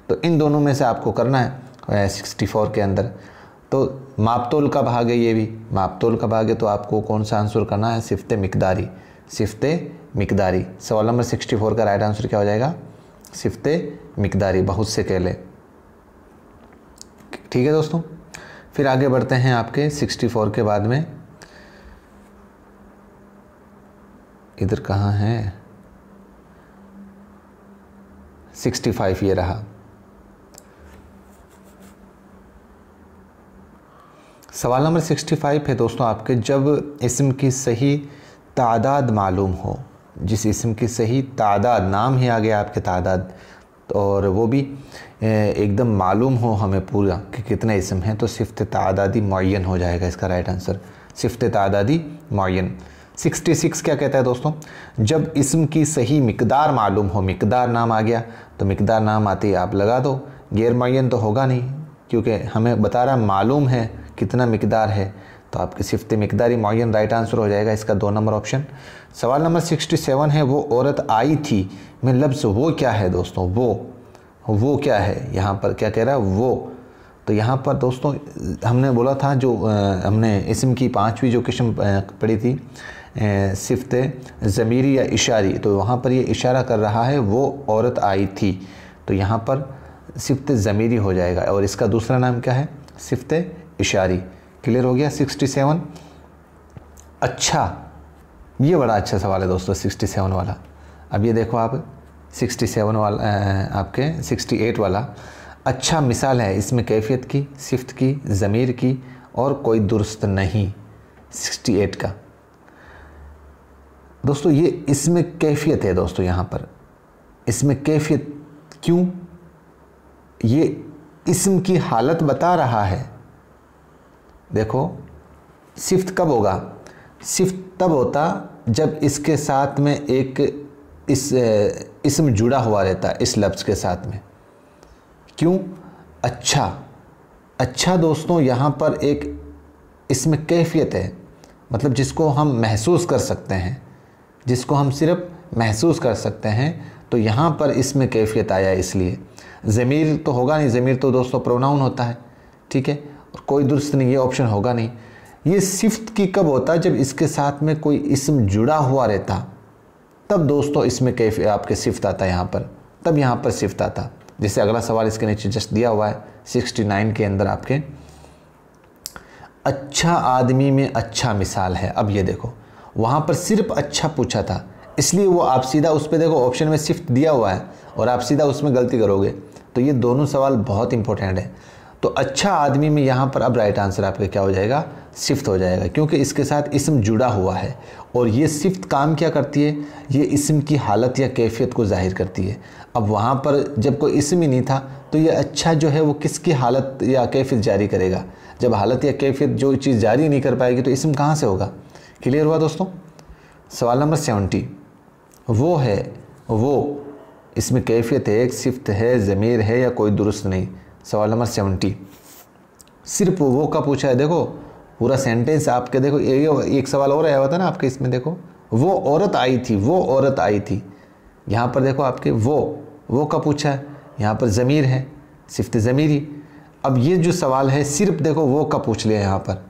तो इन दोनों में से आपको करना है सिक्सटी फोर के अंदर तो मापतोल का भाग है ये भी मापतोल का भाग है तो आपको कौन सा आंसर करना है सिफ्त मकदारी सिफ्ते मकदारी सवाल नंबर सिक्सटी फोर का राइट आंसर क्या हो जाएगा सिफते मकदारी बहुत से कहले ठीक है दोस्तों फिर आगे बढ़ते हैं आपके 64 के बाद में इधर कहाँ है 65 ये रहा सवाल नंबर 65 है दोस्तों आपके जब इसम की सही तादाद मालूम हो जिस इसम की सही तादाद नाम ही आ गया आपके तादाद और वो भी एकदम मालूम हो हमें पूरा कि कितने इसम हैं तो सिफ्त तादादी मुन हो जाएगा इसका राइट आंसर सिफ्त तादादी मुन 66 क्या कहता है दोस्तों जब इसम की सही मकदार मालूम हो मकदार नाम आ गया तो मकदार नाम आती आप लगा दो गैर मुन तो होगा नहीं क्योंकि हमें बता रहा मालूम है कितना मकदार है तो आपकी सिफ्त मकदारी मुन राइट आंसर हो जाएगा इसका दो नंबर ऑप्शन सवाल नंबर सिक्सटी सेवन है वो औरत आई थी में लफ्ज़ वो क्या है दोस्तों वो वो क्या है यहाँ पर क्या कह रहा है वो तो यहाँ पर दोस्तों हमने बोला था जो आ, हमने इसम की पाँचवीं जो किस्म पढ़ी थी सिफ्त ज़मीरी या इशारी तो वहाँ पर ये इशारा कर रहा है वो औरत आई थी तो यहाँ पर सिफ्त ज़मीरी हो जाएगा और इसका दूसरा नाम क्या है सिफ्त इशारी क्लियर हो गया 67 अच्छा ये बड़ा अच्छा सवाल है दोस्तों 67 वाला अब ये देखो आप 67 वाला आपके 68 वाला अच्छा मिसाल है इसमें कैफियत की सिफ्त की ज़मीर की और कोई दुरुस्त नहीं 68 का दोस्तों ये इसमें कैफियत है दोस्तों यहाँ पर इसमें कैफियत क्यों ये इसम की हालत बता रहा है देखो शिफ्ट कब होगा शिफ्ट तब होता जब इसके साथ में एक इस इसम जुड़ा हुआ रहता इस लफ्ज़ के साथ में क्यों अच्छा अच्छा दोस्तों यहाँ पर एक इसमें कैफियत है मतलब जिसको हम महसूस कर सकते हैं जिसको हम सिर्फ महसूस कर सकते हैं तो यहाँ पर इसमें कैफियत आया इसलिए ज़मीर तो होगा नहीं ज़मीर तो दोस्तों प्रोनाउन होता है ठीक है और कोई दुरुस्त नहीं ये ऑप्शन होगा नहीं ये सिफ्त की कब होता जब इसके साथ में कोई इसम जुड़ा हुआ रहता तब दोस्तों इसमें कैफ आपके सिफ्त आता यहाँ पर तब यहाँ पर सिफ्त आता जैसे अगला सवाल इसके नीचे जस्ट दिया हुआ है सिक्सटी नाइन के अंदर आपके अच्छा आदमी में अच्छा मिसाल है अब ये देखो वहाँ पर सिर्फ अच्छा पूछा था इसलिए वो आप सीधा उस पर देखो ऑप्शन में शिफ्ट दिया हुआ है और आप सीधा उसमें गलती करोगे तो ये दोनों सवाल बहुत इंपॉर्टेंट है तो अच्छा आदमी में यहाँ पर अब राइट आंसर आपका क्या हो जाएगा शिफ्ट हो जाएगा क्योंकि इसके साथ इसम जुड़ा हुआ है और ये सिफ्त काम क्या करती है ये इसम की हालत या कैफियत को जाहिर करती है अब वहाँ पर जब कोई इसम ही नहीं था तो ये अच्छा जो है वो किसकी हालत या कैफियत जारी करेगा जब हालत या कैफियत जो चीज़ जारी नहीं कर पाएगी तो इसम कहाँ से होगा क्लियर हुआ दोस्तों सवाल नंबर सेवेंटी वो है वो इसमें कैफियत है एक सिफ्त है ज़मीर है या कोई दुरुस्त नहीं सवाल नंबर सेवेंटी सिर्फ वो का पूछा है देखो पूरा सेंटेंस आपके देखो ये एक सवाल और आया हुआ था ना आपके इसमें देखो वो औरत आई थी वो औरत आई थी यहाँ पर देखो आपके वो वो का पूछा है यहाँ पर ज़मीर है सिफ्त ज़मीरी अब ये जो सवाल है सिर्फ देखो वो का पूछ लिया यहाँ पर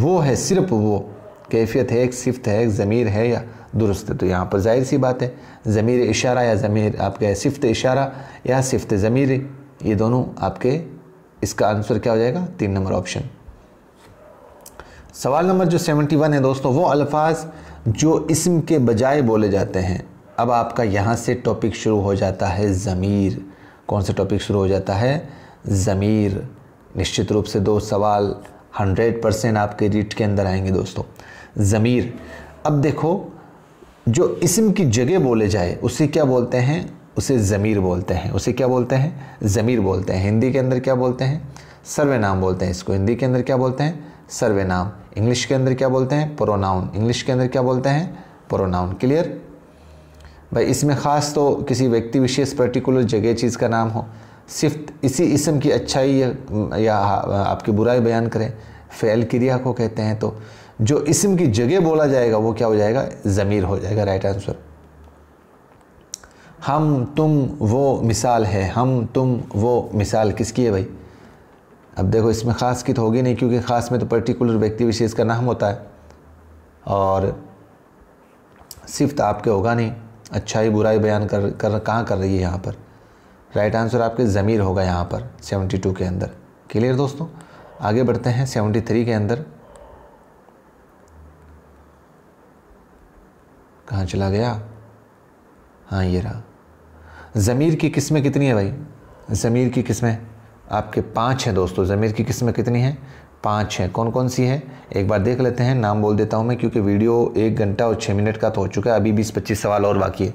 वो है सिर्फ वो कैफियत है एक सिफ्त है एक ज़मीर है या दुरुस्त है तो यहाँ पर जाहिर सी बात है ज़मीर इशारा या ज़मीर आपके सिफ्त इशारा या सिफ्त ज़मीर ये दोनों आपके इसका आंसर क्या हो जाएगा तीन नंबर ऑप्शन सवाल नंबर जो सेवेंटी वन है दोस्तों वो अल्फाज जो इसम के बजाय बोले जाते हैं अब आपका यहाँ से टॉपिक शुरू हो जाता है ज़मीर कौन सा टॉपिक शुरू हो जाता है ज़मीर निश्चित रूप से दो सवाल हंड्रेड परसेंट आपके रीट के अंदर आएंगे दोस्तों ज़मीर अब देखो जो इसम की जगह बोले जाए उसे क्या बोलते हैं उसे ज़मीर बोलते हैं उसे क्या बोलते हैं ज़मीर बोलते हैं हिंदी के अंदर क्या बोलते हैं नाम बोलते हैं इसको हिंदी के अंदर क्या बोलते हैं नाम इंग्लिश के अंदर क्या बोलते हैं प्रोनाउन इंग्लिश के अंदर क्या बोलते हैं प्रोनाउन क्लियर भाई इसमें ख़ास तो किसी व्यक्ति विशेष पर्टिकुलर जगह चीज़ का नाम हो सिर्फ इसी इसम की अच्छाई या, या आपकी बुराई बयान करें फ़ैल क्रिया को कहते हैं तो जो इसम की जगह बोला जाएगा वो क्या हो जाएगा ज़मीर हो जाएगा राइट आंसर हम तुम वो मिसाल है हम तुम वो मिसाल किसकी है भाई अब देखो इसमें ख़ास की तो होगी नहीं क्योंकि ख़ास में तो पर्टिकुलर व्यक्ति विशेष का नाम होता है और सिफ्त तो आपके होगा नहीं अच्छाई बुराई बयान कर कर कहाँ कर रही है यहाँ पर राइट आंसर आपके ज़मीर होगा यहाँ पर 72 के अंदर क्लियर दोस्तों आगे बढ़ते हैं 73 के अंदर कहाँ चला गया हाँ ये रहा ज़मीर की किस्में कितनी है भाई ज़मीर की किस्में आपके पाँच हैं दोस्तों ज़मीर की किस्में कितनी हैं पाँच हैं कौन कौन सी हैं एक बार देख लेते हैं नाम बोल देता हूँ मैं क्योंकि वीडियो एक घंटा और छः मिनट का तो हो चुका है अभी बीस पच्चीस सवाल और बाकी है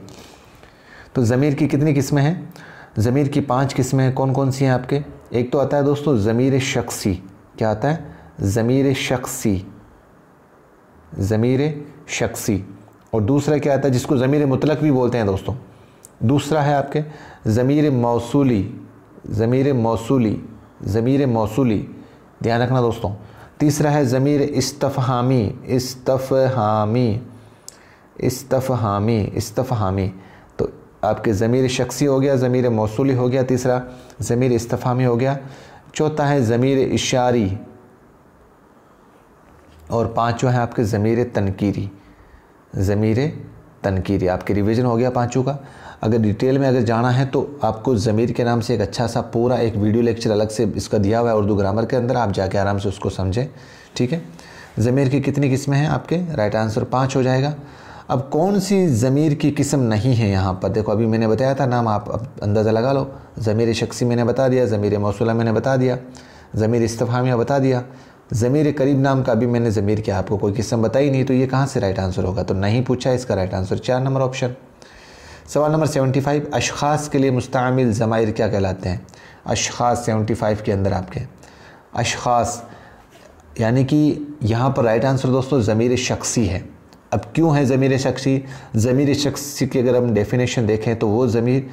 तो ज़मीर की कितनी किस्में हैं ज़मीर की पाँच किस्में हैं कौन कौन सी हैं आपके एक तो आता है दोस्तों ज़मीर शख्सी क्या आता है ज़मीर शख्सी ज़मीर शख्सी और दूसरा क्या आता है जिसको ज़मीर मुतलक भी बोलते हैं दोस्तों दूसरा है आपके ज़मीर मौसूली ज़मीर मौसूली ज़मीर मौसूली ध्यान रखना दोस्तों तीसरा है ज़मीर इस्तफ़हामी इस्तफ़हामी इस्तफ़हामी इस्तफ़हामी तो आपके ज़मीर शख्सी हो गया ज़मीर मौसूली हो गया तीसरा ज़मीर इस्तफ़हामी हो गया चौथा है ज़मीर इशारी और पाँचवा है आपके ज़मीर तनकीरी ज़मीर तनकीरी आपके रिविज़न हो गया पाँचों का अगर डिटेल में अगर जाना है तो आपको ज़मीर के नाम से एक अच्छा सा पूरा एक वीडियो लेक्चर अलग से इसका दिया हुआ है उर्दू ग्रामर के अंदर आप जाके आराम से उसको समझें ठीक है ज़मीर की कितनी किस्में हैं आपके राइट आंसर पाँच हो जाएगा अब कौन सी ज़मीर की किस्म नहीं है यहाँ पर देखो अभी मैंने बताया था नाम आप अंदाज़ा लगा लो ज़मीर शख्सी मैंने बता दिया ज़मीर मौसूला मैंने बता दिया ज़मीर इस्तफ़ामिया बता दिया ज़मीर करीब नाम का अभी मैंने ज़मीर की आपको कोई किस्म बताई नहीं तो ये कहाँ से राइट आंसर होगा तो नहीं पूछा इसका राइट आंसर चार नंबर ऑप्शन सवाल नंबर सेवेंटी फाइव अशास के लिए मुस्तमिल ज़मायर क्या कहलाते हैं अशास सेवेंटी फाइव के अंदर आपके अशास यानी कि यहाँ पर राइट आंसर दोस्तों ज़मीर शख्सी है अब क्यों है ज़मीर शख्सी ज़मीर शख्सी की अगर हम डेफिनेशन देखें तो वो ज़मीर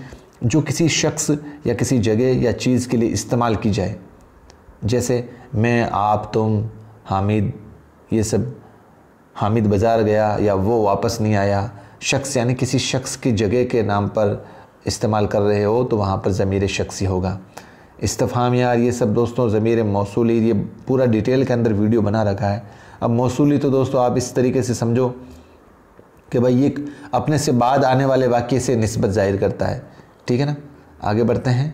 जो किसी शख्स या किसी जगह या चीज़ के लिए इस्तेमाल की जाए जैसे मैं आप तुम हामिद ये सब हामिद बाज़ार गया या वो वापस नहीं आया शख्स यानी किसी शख्स की जगह के नाम पर इस्तेमाल कर रहे हो तो वहाँ पर ज़मीर शख्सी होगा इस्तफ़ाम यार ये सब दोस्तों ज़मीर मौसूली ये पूरा डिटेल के अंदर वीडियो बना रखा है अब मौसूली तो दोस्तों आप इस तरीके से समझो कि भाई ये अपने से बाद आने वाले वाक्य से नस्बत ज़ाहिर करता है ठीक है ना आगे बढ़ते हैं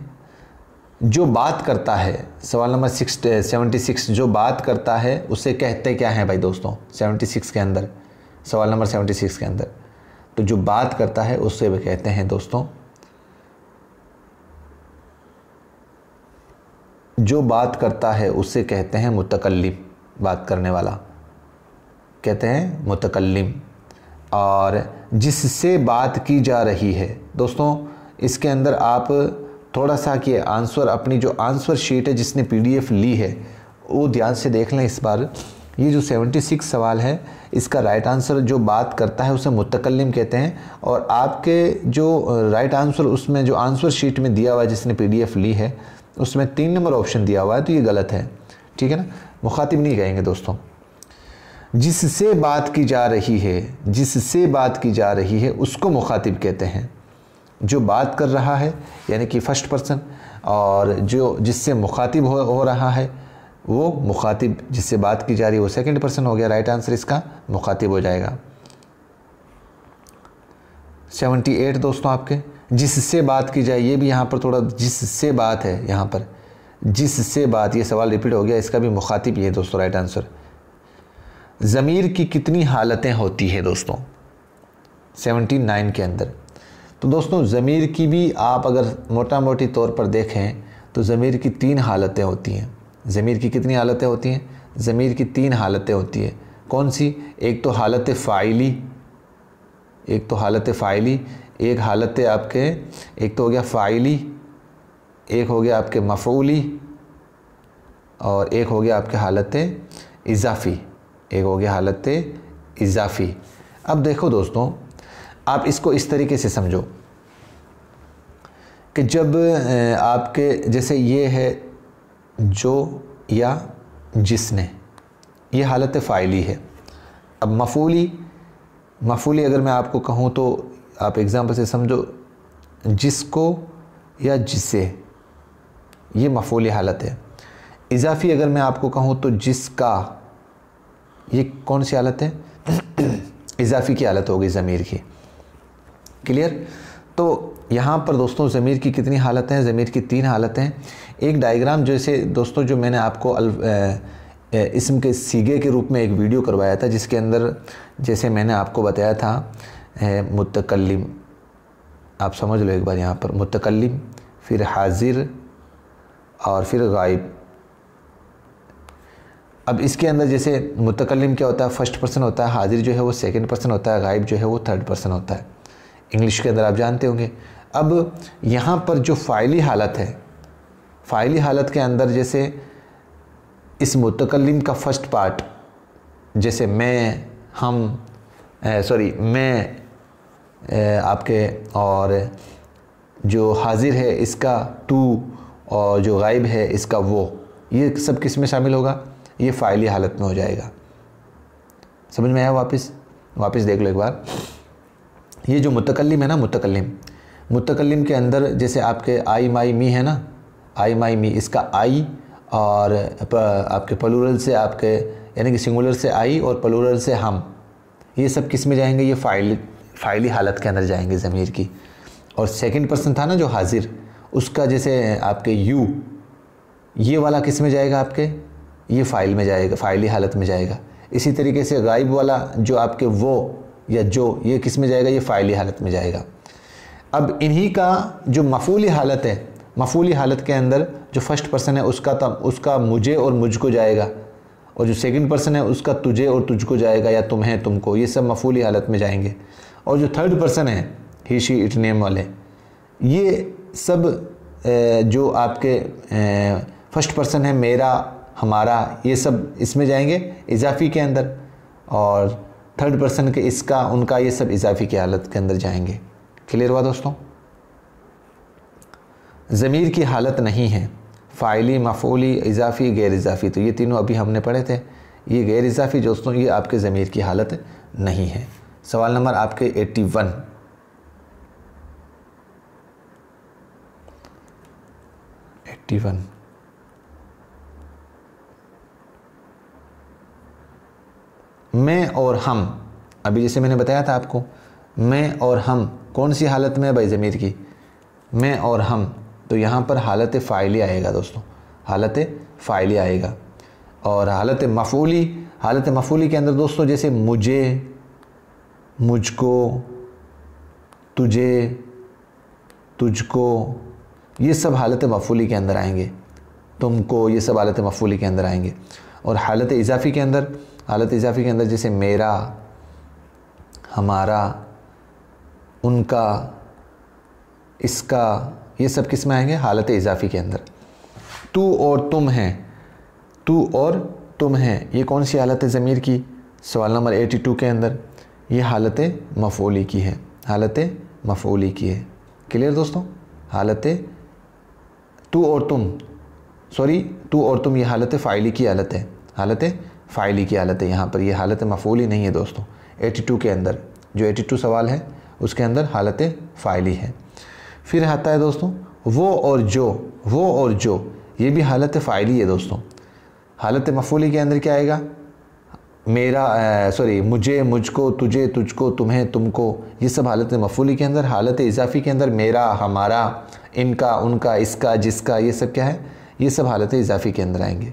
जो बात करता है सवाल नंबर सिक्स सेवेंटी सिक्स जो बात करता है उसे कहते क्या हैं भाई दोस्तों सेवेंटी सिक्स के अंदर सवाल नंबर सेवेंटी सिक्स के अंदर तो जो बात करता है उससे वे कहते हैं दोस्तों जो बात करता है उसे कहते हैं मुतकलम बात करने वाला कहते हैं मुतकलम और जिससे बात की जा रही है दोस्तों इसके अंदर आप थोड़ा सा कि आंसर अपनी जो आंसर शीट है जिसने पीडीएफ ली है वो ध्यान से देख लें इस बार ये जो 76 सवाल है इसका राइट आंसर जो बात करता है उसे मुतकलम कहते हैं और आपके जो राइट आंसर उसमें जो आंसर शीट में दिया हुआ है जिसने पीडीएफ ली है उसमें तीन नंबर ऑप्शन दिया हुआ है तो ये गलत है ठीक है ना मुखातिब नहीं कहेंगे दोस्तों जिससे बात की जा रही है जिससे बात की जा रही है उसको मुखातिब कहते हैं जो बात कर रहा है यानी कि फर्स्ट पर्सन और जो जिससे मुखातिब हो, हो रहा है वो मुखातिब जिससे बात की जा रही है वो सेकेंड पर्सन हो गया राइट आंसर इसका मुखातिब हो जाएगा सेवेंटी एट दोस्तों आपके जिससे बात की जाए ये भी यहाँ पर थोड़ा जिससे बात है यहाँ पर जिससे बात ये सवाल रिपीट हो गया इसका भी मुखातिब ये दोस्तों राइट आंसर ज़मीर की कितनी हालतें होती है दोस्तों सेवेंटी नाइन के अंदर तो दोस्तों ज़मीर की भी आप अगर मोटा मोटी तौर पर देखें तो ज़मीर की तीन हालतें होती हैं ज़मीर की कितनी हालतें होती हैं ज़मीर की तीन हालतें होती है कौन सी एक तो हालत फ़ाइली एक तो हालत फ़ाइली एक हालत आपके एक तो हो गया फ़ाइली एक हो गया आपके मफूली और एक हो गया आपके हालत इजाफ़ी एक हो गया हालत इजाफ़ी अब देखो दोस्तों आप इसको इस तरीके से समझो कि जब आपके जैसे ये है जो या जिसने ये हालत फ़ाइली है अब मफूली मफूली अगर मैं आपको कहूँ तो आप एग्ज़ाम्पल से समझो जिसको या जिसे ये मफूली हालत है इजाफी अगर मैं आपको कहूँ तो जिसका ये कौन सी हालत है इजाफी की हालत होगी ज़मीर की क्लियर तो यहाँ पर दोस्तों ज़मीर की कितनी हालतें हैं ज़मीर की तीन हालतें एक डायग्राम जैसे दोस्तों जो मैंने आपको इसम के सीगे के रूप में एक वीडियो करवाया था जिसके अंदर जैसे मैंने आपको बताया था मुतकलम आप समझ लो एक बार यहाँ पर मुतकलम फिर हाजिर और फिर गायब अब इसके अंदर जैसे मुतकलम क्या होता है फर्स्ट पर्सन होता है हाजिर जो है वो सेकंड पर्सन होता है गायब जो है वो थर्ड पर्सन होता है इंग्लिश के अंदर आप जानते होंगे अब यहाँ पर जो फ़ाइली हालत है फ़ाइली हालत के अंदर जैसे इस मुतकलम का फर्स्ट पार्ट जैसे मैं हम सॉरी मैं ए, आपके और जो हाजिर है इसका तू और जो गायब है इसका वो ये सब किस में शामिल होगा ये फ़ाइली हालत में हो जाएगा समझ में आया वापस वापस देख लो एक बार ये जो मुतकलम है ना मुतकलम मुतकलम के अंदर जैसे आपके आई माई मी है ना आई माई मी इसका आई और आपके पलूरल से आपके यानी कि सिंगुलर से आई और पलूरल से हम ये सब किस में जाएंगे ये फाइल फाइली हालत के अंदर जाएंगे ज़मीर की और सेकंड पर्सन था ना जो हाजिर उसका जैसे आपके यू ये वाला किस में जाएगा आपके ये फ़ाइल में जाएगा फ़ाइली हालत में जाएगा इसी तरीके से गायब वाला जो आपके वो या जो ये किस में जाएगा ये फ़ाइली हालत में जाएगा अब इन्हीं का जो मफूली हालत है मफूली हालत के अंदर जो फर्स्ट पर्सन है उसका तब उसका मुझे और मुझको जाएगा और जो सेकंड पर्सन है उसका तुझे और तुझको जाएगा या तुम्हें तुमको ये सब मफूली हालत में जाएंगे और जो थर्ड पर्सन है ही शी इट नेम वाले ये सब जो आपके फर्स्ट पर्सन है मेरा हमारा ये सब इसमें जाएंगे इजाफी के अंदर और थर्ड पर्सन के इसका उनका ये सब इजाफी की हालत के अंदर जाएंगे क्लियर हुआ दोस्तों ज़मीर की हालत नहीं है फ़ाइली मफोली इजाफ़ी गैर इजाफ़ी तो ये तीनों अभी हमने पढ़े थे ये गैर इजाफ़ी दोस्तों ये आपके ज़मीर की हालत नहीं है सवाल नंबर आपके 81 वन मैं और हम अभी जैसे मैंने बताया था आपको मैं और हम कौन सी हालत में है भाई ज़मीर की मैं और हम तो यहाँ पर हालत फ़ाइली आएगा दोस्तों हालत फ़ाइली आएगा और हालत मफूली हालत मफूली के अंदर दोस्तों जैसे मुझे मुझको तुझे तुझको ये सब हालत मफूली के अंदर आएंगे तुमको ये सब हालत मफूली के अंदर आएंगे और हालत इजाफ़ी के अंदर हालत इजाफ़ी के अंदर जैसे मेरा हमारा उनका इसका ये सब किस में आएंगे हालत इजाफी के अंदर तू और तुम हैं तू और तुम हैं ये कौन सी हालत है ज़मीर की सवाल नंबर एटी टू के अंदर ये हालत मफोली की है हालत मफोली की है क्लियर दोस्तों हालत तू और तुम सॉरी तू और तुम ये हालत फ़ाइली की हालत है हालत फ़ाइली की हालत है यहाँ पर यह हालत मफोली नहीं है दोस्तों एटी टू के अंदर जो एटी टू सवाल है उसके अंदर हालत फ़ाइली है फिर आता है दोस्तों वो और जो वो और जो ये भी हालत फ़ाइली है दोस्तों हालत मफूली के अंदर क्या आएगा मेरा सॉरी मुझे मुझको तुझे तुझको तुम्हें तुमको ये सब हालत मफूली के अंदर हालत इजाफ़ी के अंदर मेरा हमारा इनका उनका इसका जिसका ये सब क्या है ये सब हालत इजाफ़ी के अंदर आएंगे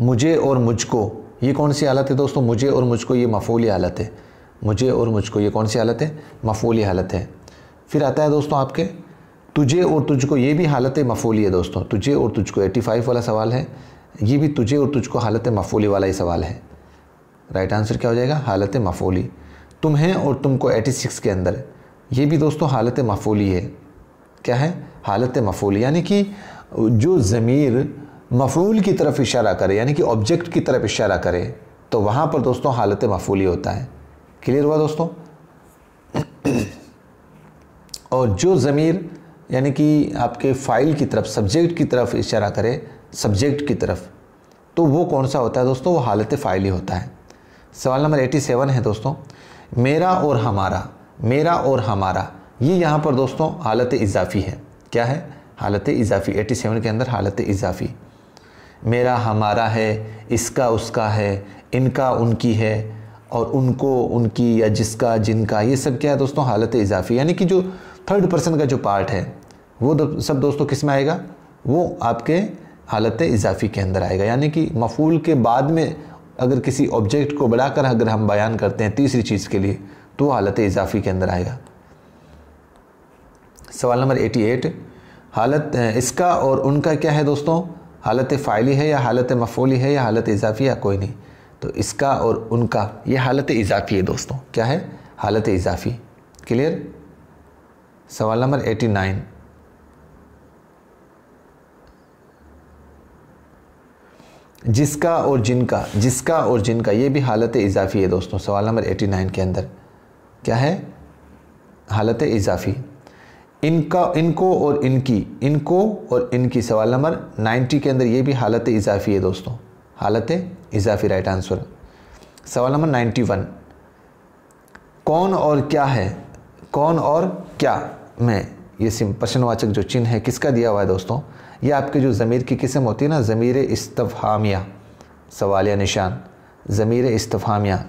मुझे और मुझको ये कौन सी हालत है दोस्तों मुझे और मुझको ये मफूली हालत है मुझे और मुझको ये कौन सी हालत है मफूली हालत है फिर आता है दोस्तों आपके तुझे और तुझको ये भी हालत मफूली है दोस्तों तुझे और तुझको एटी फाइव वाला सवाल है ये भी तुझे और तुझको हालत मफूली वाला ही सवाल है राइट आंसर क्या हो जाएगा हालत मफूली तुम हैं और तुमको एटी सिक्स के अंदर ये भी दोस्तों हालत मफूली है क्या है हालत मफोली यानी कि जो ज़मीर मफूल की तरफ इशारा करे यानी कि ऑब्जेक्ट की तरफ इशारा करे तो वहाँ पर दोस्तों हालत मफूली होता है क्लियर हुआ दोस्तों और जो ज़मीर यानी कि आपके फाइल की तरफ सब्जेक्ट की तरफ इशारा करे सब्जेक्ट की तरफ तो वो कौन सा होता है दोस्तों वो हालत फ़ाइल ही होता है सवाल नंबर एटी सेवन है दोस्तों मेरा और हमारा मेरा और हमारा ये यहाँ पर दोस्तों हालत इजाफ़ी है क्या है हालत इजाफ़ी एटी सेवन के अंदर हालत इजाफ़ी मेरा हमारा है इसका उसका है इनका उनकी है और उनको उनकी या जिसका जिनका ये सब क्या है दोस्तों हालत इजाफी यानी कि जो थर्ड पर्सन का जो पार्ट है वो दो, सब दोस्तों किस में आएगा वो आपके हालत इजाफी के अंदर आएगा यानी कि मफूल के बाद में अगर किसी ऑब्जेक्ट को बढ़ाकर अगर हम बयान करते हैं तीसरी चीज़ के लिए तो हालत इजाफी के अंदर आएगा सवाल नंबर 88 हालत इसका और उनका क्या है दोस्तों हालत फ़ाइली है या हालत मफूली है या हालत इजाफी या कोई नहीं तो इसका और उनका ये हालत इजाफी है दोस्तों क्या है हालत इजाफी क्लियर सवाल नंबर एटी नाइन जिसका और जिनका जिसका और जिनका ये भी हालत इजाफी है दोस्तों सवाल नंबर एटी नाइन के अंदर क्या है हालत इजाफी इनका इनको और इनकी इनको और इनकी सवाल नंबर नाइन्टी के अंदर ये भी हालत इजाफी है दोस्तों हालत इजाफी राइट आंसर सवाल नंबर नाइन्टी वन कौन और क्या है कौन और क्या में ये प्रश्नवाचक जो चिन्ह है किसका दिया हुआ है दोस्तों ये आपके जो ज़मीर की किस्म होती है ना ज़मीर इस्तफ़ामिया सवालिया निशान ज़मीर इस्तफ़ामिया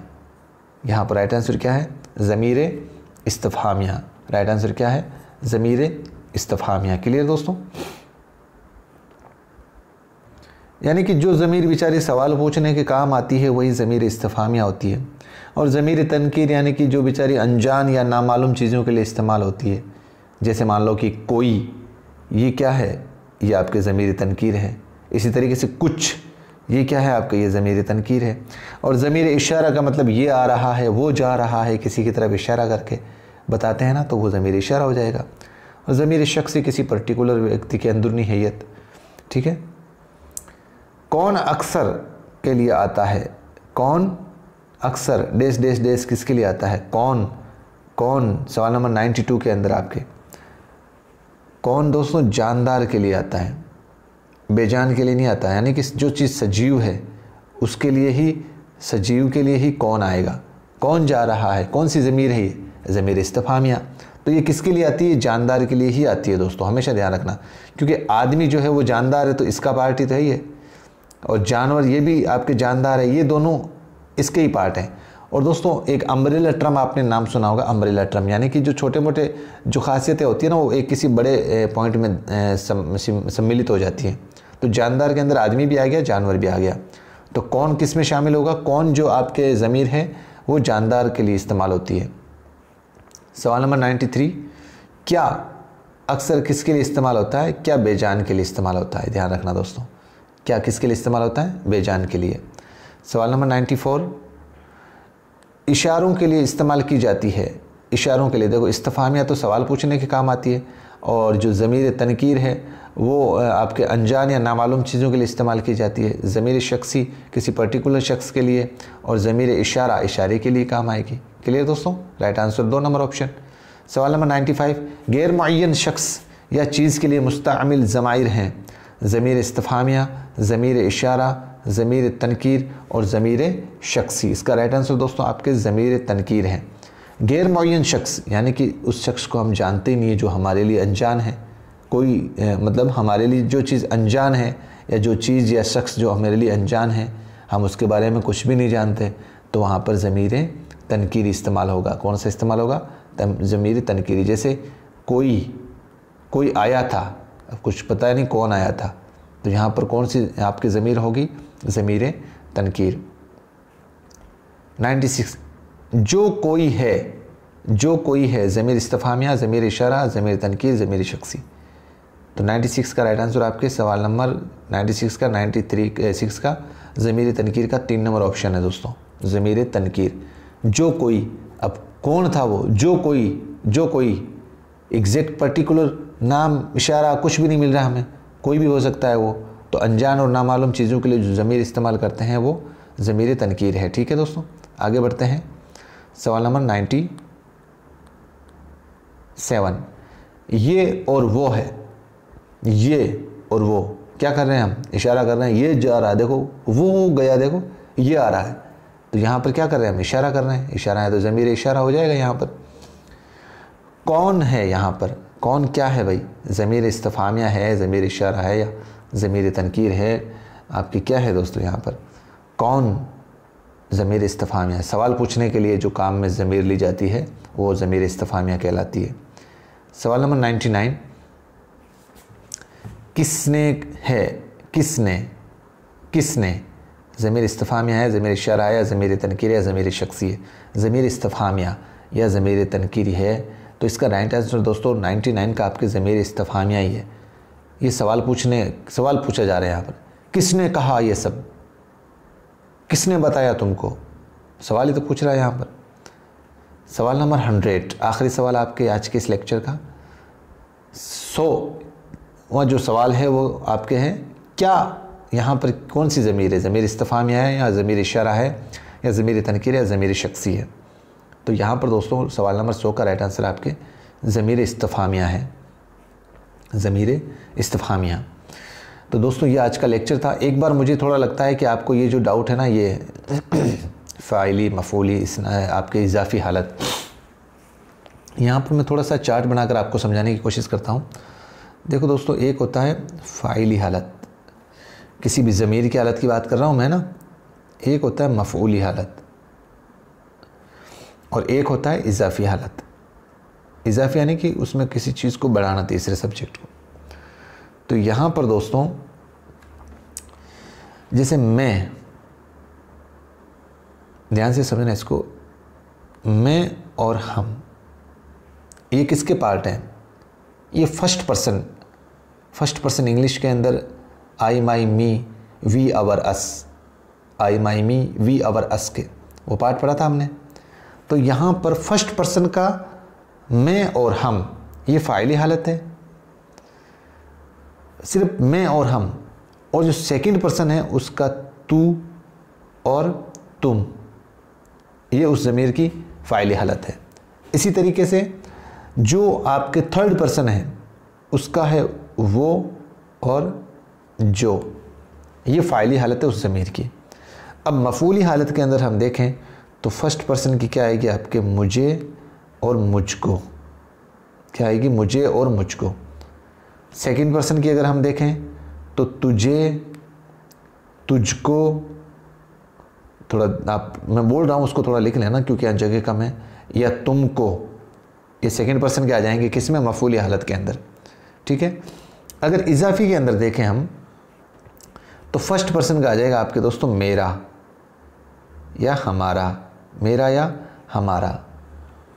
यहाँ पर राइट आंसर क्या है ज़मीर इस्तफ़ामिया राइट आंसर क्या है ज़मीर इस्तफ़ामिया क्लियर दोस्तों यानी कि जो ज़मीर बेचारी सवाल पूछने के काम आती है वही ज़मीर इस्तफामिया होती है और ज़मीर तनकीर यानी कि जो बेचारी अनजान या नामालूम चीज़ों के लिए इस्तेमाल होती है जैसे मान लो कि कोई ये क्या है ये आपके ज़मीर तनकीर है इसी तरीके से कुछ ये क्या है आपका ये ज़मीर तनकीर है और ज़मीर इशारा का मतलब ये आ रहा है वो जा रहा है किसी की तरफ इशारा करके बताते हैं ना तो वो ज़मीर इशारा हो जाएगा और ज़मीर शख्स किसी पर्टिकुलर व्यक्ति की अंदरूनी हैत ठीक है कौन अक्सर के लिए आता है कौन अक्सर डेस डेस डेस किसके लिए आता है कौन कौन सवाल नंबर 92 के अंदर आपके कौन दोस्तों जानदार के लिए आता है बेजान के लिए नहीं आता यानी कि जो चीज़ सजीव है उसके लिए ही सजीव के लिए ही कौन आएगा कौन जा रहा है कौन सी ज़मीर है ये ज़मीर इस्तफामिया तो ये किसके लिए आती है जानदार के लिए ही आती है दोस्तों हमेशा ध्यान रखना क्योंकि आदमी जो है वो जानदार है तो इसका पार्टी तो है ही है और जानवर ये भी आपके जानदार है ये दोनों इसके ही पार्ट हैं और दोस्तों एक अम्ब्रेला ट्रम आपने नाम सुना होगा अम्ब्रेला ट्रम यानी कि जो छोटे मोटे जो खासियतें होती है ना वो एक किसी बड़े पॉइंट में सम्मिलित हो जाती हैं तो जानदार के अंदर आदमी भी आ गया जानवर भी आ गया तो कौन किस में शामिल होगा कौन जो आपके ज़मीर है वो जानदार के लिए इस्तेमाल होती है सवाल नंबर नाइन्टी थ्री क्या अक्सर किसके लिए इस्तेमाल होता है क्या बेजान के लिए इस्तेमाल होता है ध्यान रखना दोस्तों क्या किसके लिए इस्तेमाल होता है बेजान के लिए सवाल नंबर 94 इशारों के लिए इस्तेमाल की जाती है इशारों के लिए देखो इस्तफ़ामिया तो सवाल पूछने के काम आती है और जो ज़मीर तनकीर है वो आपके अनजान या नामालूम चीज़ों के लिए इस्तेमाल की जाती है ज़मीर शख्सी किसी पर्टिकुलर शख्स के लिए और ज़मीर इशारा इशारे के लिए काम आएगी क्लियर दोस्तों राइट आंसर दो नंबर ऑप्शन सवाल नंबर 95 गैर मुन शख्स या चीज़ के लिए मुस्तमिल ज़मायर हैं ज़मीर इस्तफ़ामिया ज़मीर इशारा ज़मीर तनकीर और ज़मीर शख्सी इसका राइट आंसर दोस्तों आपके ज़मीर तनकीर हैं गैर शख्स यानी कि उस शख्स को हम जानते नहीं हैं जो हमारे लिए अनजान है कोई मतलब हमारे लिए जो चीज़ अनजान है या जो चीज़ या शख्स जो हमारे लिए अनजान है हम उसके बारे में कुछ भी नहीं जानते तो वहाँ पर ज़मीर तनकीर इस्तेमाल होगा कौन सा इस्तेमाल होगा ज़मीर तनकीरी जैसे कोई कोई आया था अब कुछ पता नहीं कौन आया था तो यहाँ पर कौन सी आपकी ज़मीर होगी ज़मीर तनकीर 96 जो कोई है जो कोई है ज़मीर इस्तफ़ामिया ज़मीर इशारा ज़मीर तनकीर ज़मीर शख्सी तो 96 का राइट आंसर आपके सवाल नंबर 96 का 93 सिक्स का ज़मीर तनकीर का तीन नंबर ऑप्शन है दोस्तों ज़मीर तनकीर जो कोई अब कौन था वो जो कोई जो कोई एग्जैक्ट पर्टिकुलर नाम इशारा कुछ भी नहीं मिल रहा हमें कोई भी हो सकता है वो तो अनजान और नामालूम चीज़ों के लिए जो ज़मीर इस्तेमाल करते हैं वो ज़मीर तनकीर है ठीक है दोस्तों आगे बढ़ते हैं सवाल नंबर नाइन्टी सेवन ये और वो है ये और वो क्या कर रहे हैं हम इशारा कर रहे हैं ये जा रहा है देखो वो गया देखो ये आ रहा है तो यहाँ पर क्या कर रहे हैं हम इशारा कर रहे हैं इशारा है तो ज़मीर इशारा हो जाएगा यहाँ पर कौन है यहाँ पर कौन क्या है भाई ज़मीर इस्तफ़ामिया है ज़मीर इशारा है या ज़मीर तनकीर है आपकी क्या है दोस्तों यहाँ पर कौन ज़मीर इस्तफ़ामिया सवाल पूछने के लिए जो काम में ज़मीर ली जाती है वो ज़मीर इस्तफ़ामिया कहलाती है सवाल नंबर नाइन्टी नाइन किसने है किसने किसने ज़मीर इस्तफ़ामिया है ज़मीर इशारा है या ज़मीर तनकीर या ज़मीर शख्सी है ज़मीर इस्तफ़ामिया या ज़मीर तनकीरी है तो इसका राइट आंसर दोस्तों 99 का आपके ज़मीर इस्तफामिया ही है ये सवाल पूछने सवाल पूछा जा रहा है यहाँ पर किसने कहा ये सब किसने बताया तुमको सवाल ही तो पूछ रहा है यहाँ पर सवाल नंबर हंड्रेड आखिरी सवाल आपके आज के इस लेक्चर का सो वह जो सवाल है वो आपके हैं क्या यहाँ पर कौन सी ज़मीर है ज़मीर इस्तफामिया है या ज़मीर इशारा है या ज़मीर तनकीर या ज़मीर शख्सी है तो यहाँ पर दोस्तों सवाल नंबर सौ का राइट आंसर आपके ज़मीर इस्तफ़ामिया है ज़मीर इस्तफ़ामिया तो दोस्तों ये आज का लेक्चर था एक बार मुझे थोड़ा लगता है कि आपको ये जो डाउट है ना ये फ़ाइली मफूली इस आपके इजाफी हालत यहाँ पर मैं थोड़ा सा चार्ट बनाकर आपको समझाने की कोशिश करता हूँ देखो दोस्तों एक होता है फ़ाइली हालत किसी भी ज़मीर की हालत की बात कर रहा हूँ मैं ना एक होता है मफूली हालत और एक होता है इजाफी हालत इजाफी यानी कि उसमें किसी चीज़ को बढ़ाना तीसरे सब्जेक्ट को तो यहाँ पर दोस्तों जैसे मैं ध्यान से समझना इसको मैं और हम ये किसके पार्ट हैं ये first person first person English के अंदर I my me we our us I my me we our us के वो पार्ट पढ़ा था हमने तो यहाँ पर फर्स्ट पर्सन का मैं और हम ये फ़ाइली हालत है सिर्फ मैं और हम और जो सेकंड पर्सन है उसका तू और तुम ये उस ज़मीर की फ़ाइली हालत है इसी तरीके से जो आपके थर्ड पर्सन है उसका है वो और जो ये फ़ाइली हालत है उस ज़मीर की अब मफूली हालत के अंदर हम देखें तो फर्स्ट पर्सन की क्या आएगी आपके मुझे और मुझको क्या आएगी मुझे और मुझको सेकंड पर्सन की अगर हम देखें तो तुझे तुझको थोड़ा आप मैं बोल रहा हूँ उसको थोड़ा लिख लेना क्योंकि जगह कम है या तुमको ये सेकंड पर्सन के आ जाएंगे किस में मफूल हालत के अंदर ठीक है अगर इजाफी के अंदर देखें हम तो फर्स्ट पर्सन का आ जाएगा आपके दोस्तों मेरा या हमारा मेरा या हमारा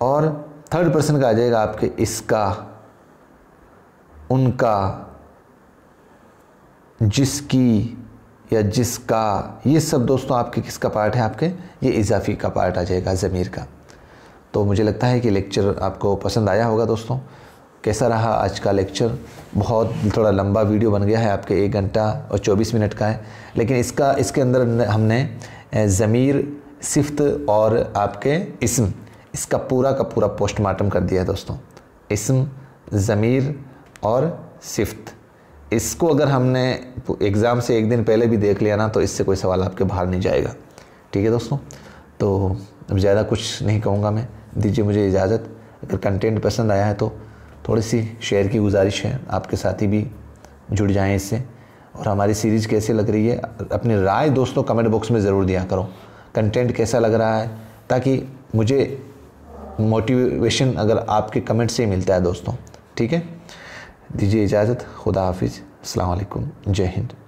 और थर्ड पर्सन का आ जाएगा आपके इसका उनका जिसकी या जिसका ये सब दोस्तों आपके किसका पार्ट है आपके ये इजाफी का पार्ट आ जाएगा ज़मीर का तो मुझे लगता है कि लेक्चर आपको पसंद आया होगा दोस्तों कैसा रहा आज का लेक्चर बहुत थोड़ा लंबा वीडियो बन गया है आपके एक घंटा और 24 मिनट का है लेकिन इसका इसके अंदर हमने ज़मीर सिफ्त और आपके इसम इसका पूरा का पूरा पोस्टमार्टम कर दिया है दोस्तों इसम ज़मीर और सिफ्त इसको अगर हमने एग्ज़ाम से एक दिन पहले भी देख लिया ना तो इससे कोई सवाल आपके बाहर नहीं जाएगा ठीक है दोस्तों तो अब ज़्यादा कुछ नहीं कहूँगा मैं दीजिए मुझे इजाज़त अगर कंटेंट पसंद आया है तो थोड़ी सी शेयर की गुजारिश है आपके साथी भी जुड़ जाएँ इससे और हमारी सीरीज़ कैसे लग रही है अपनी राय दोस्तों कमेंट बॉक्स में ज़रूर दिया करो कंटेंट कैसा लग रहा है ताकि मुझे मोटिवेशन अगर आपके कमेंट से ही मिलता है दोस्तों ठीक है दीजिए इजाज़त खुदा हाफिज़ अलैक्म जय हिंद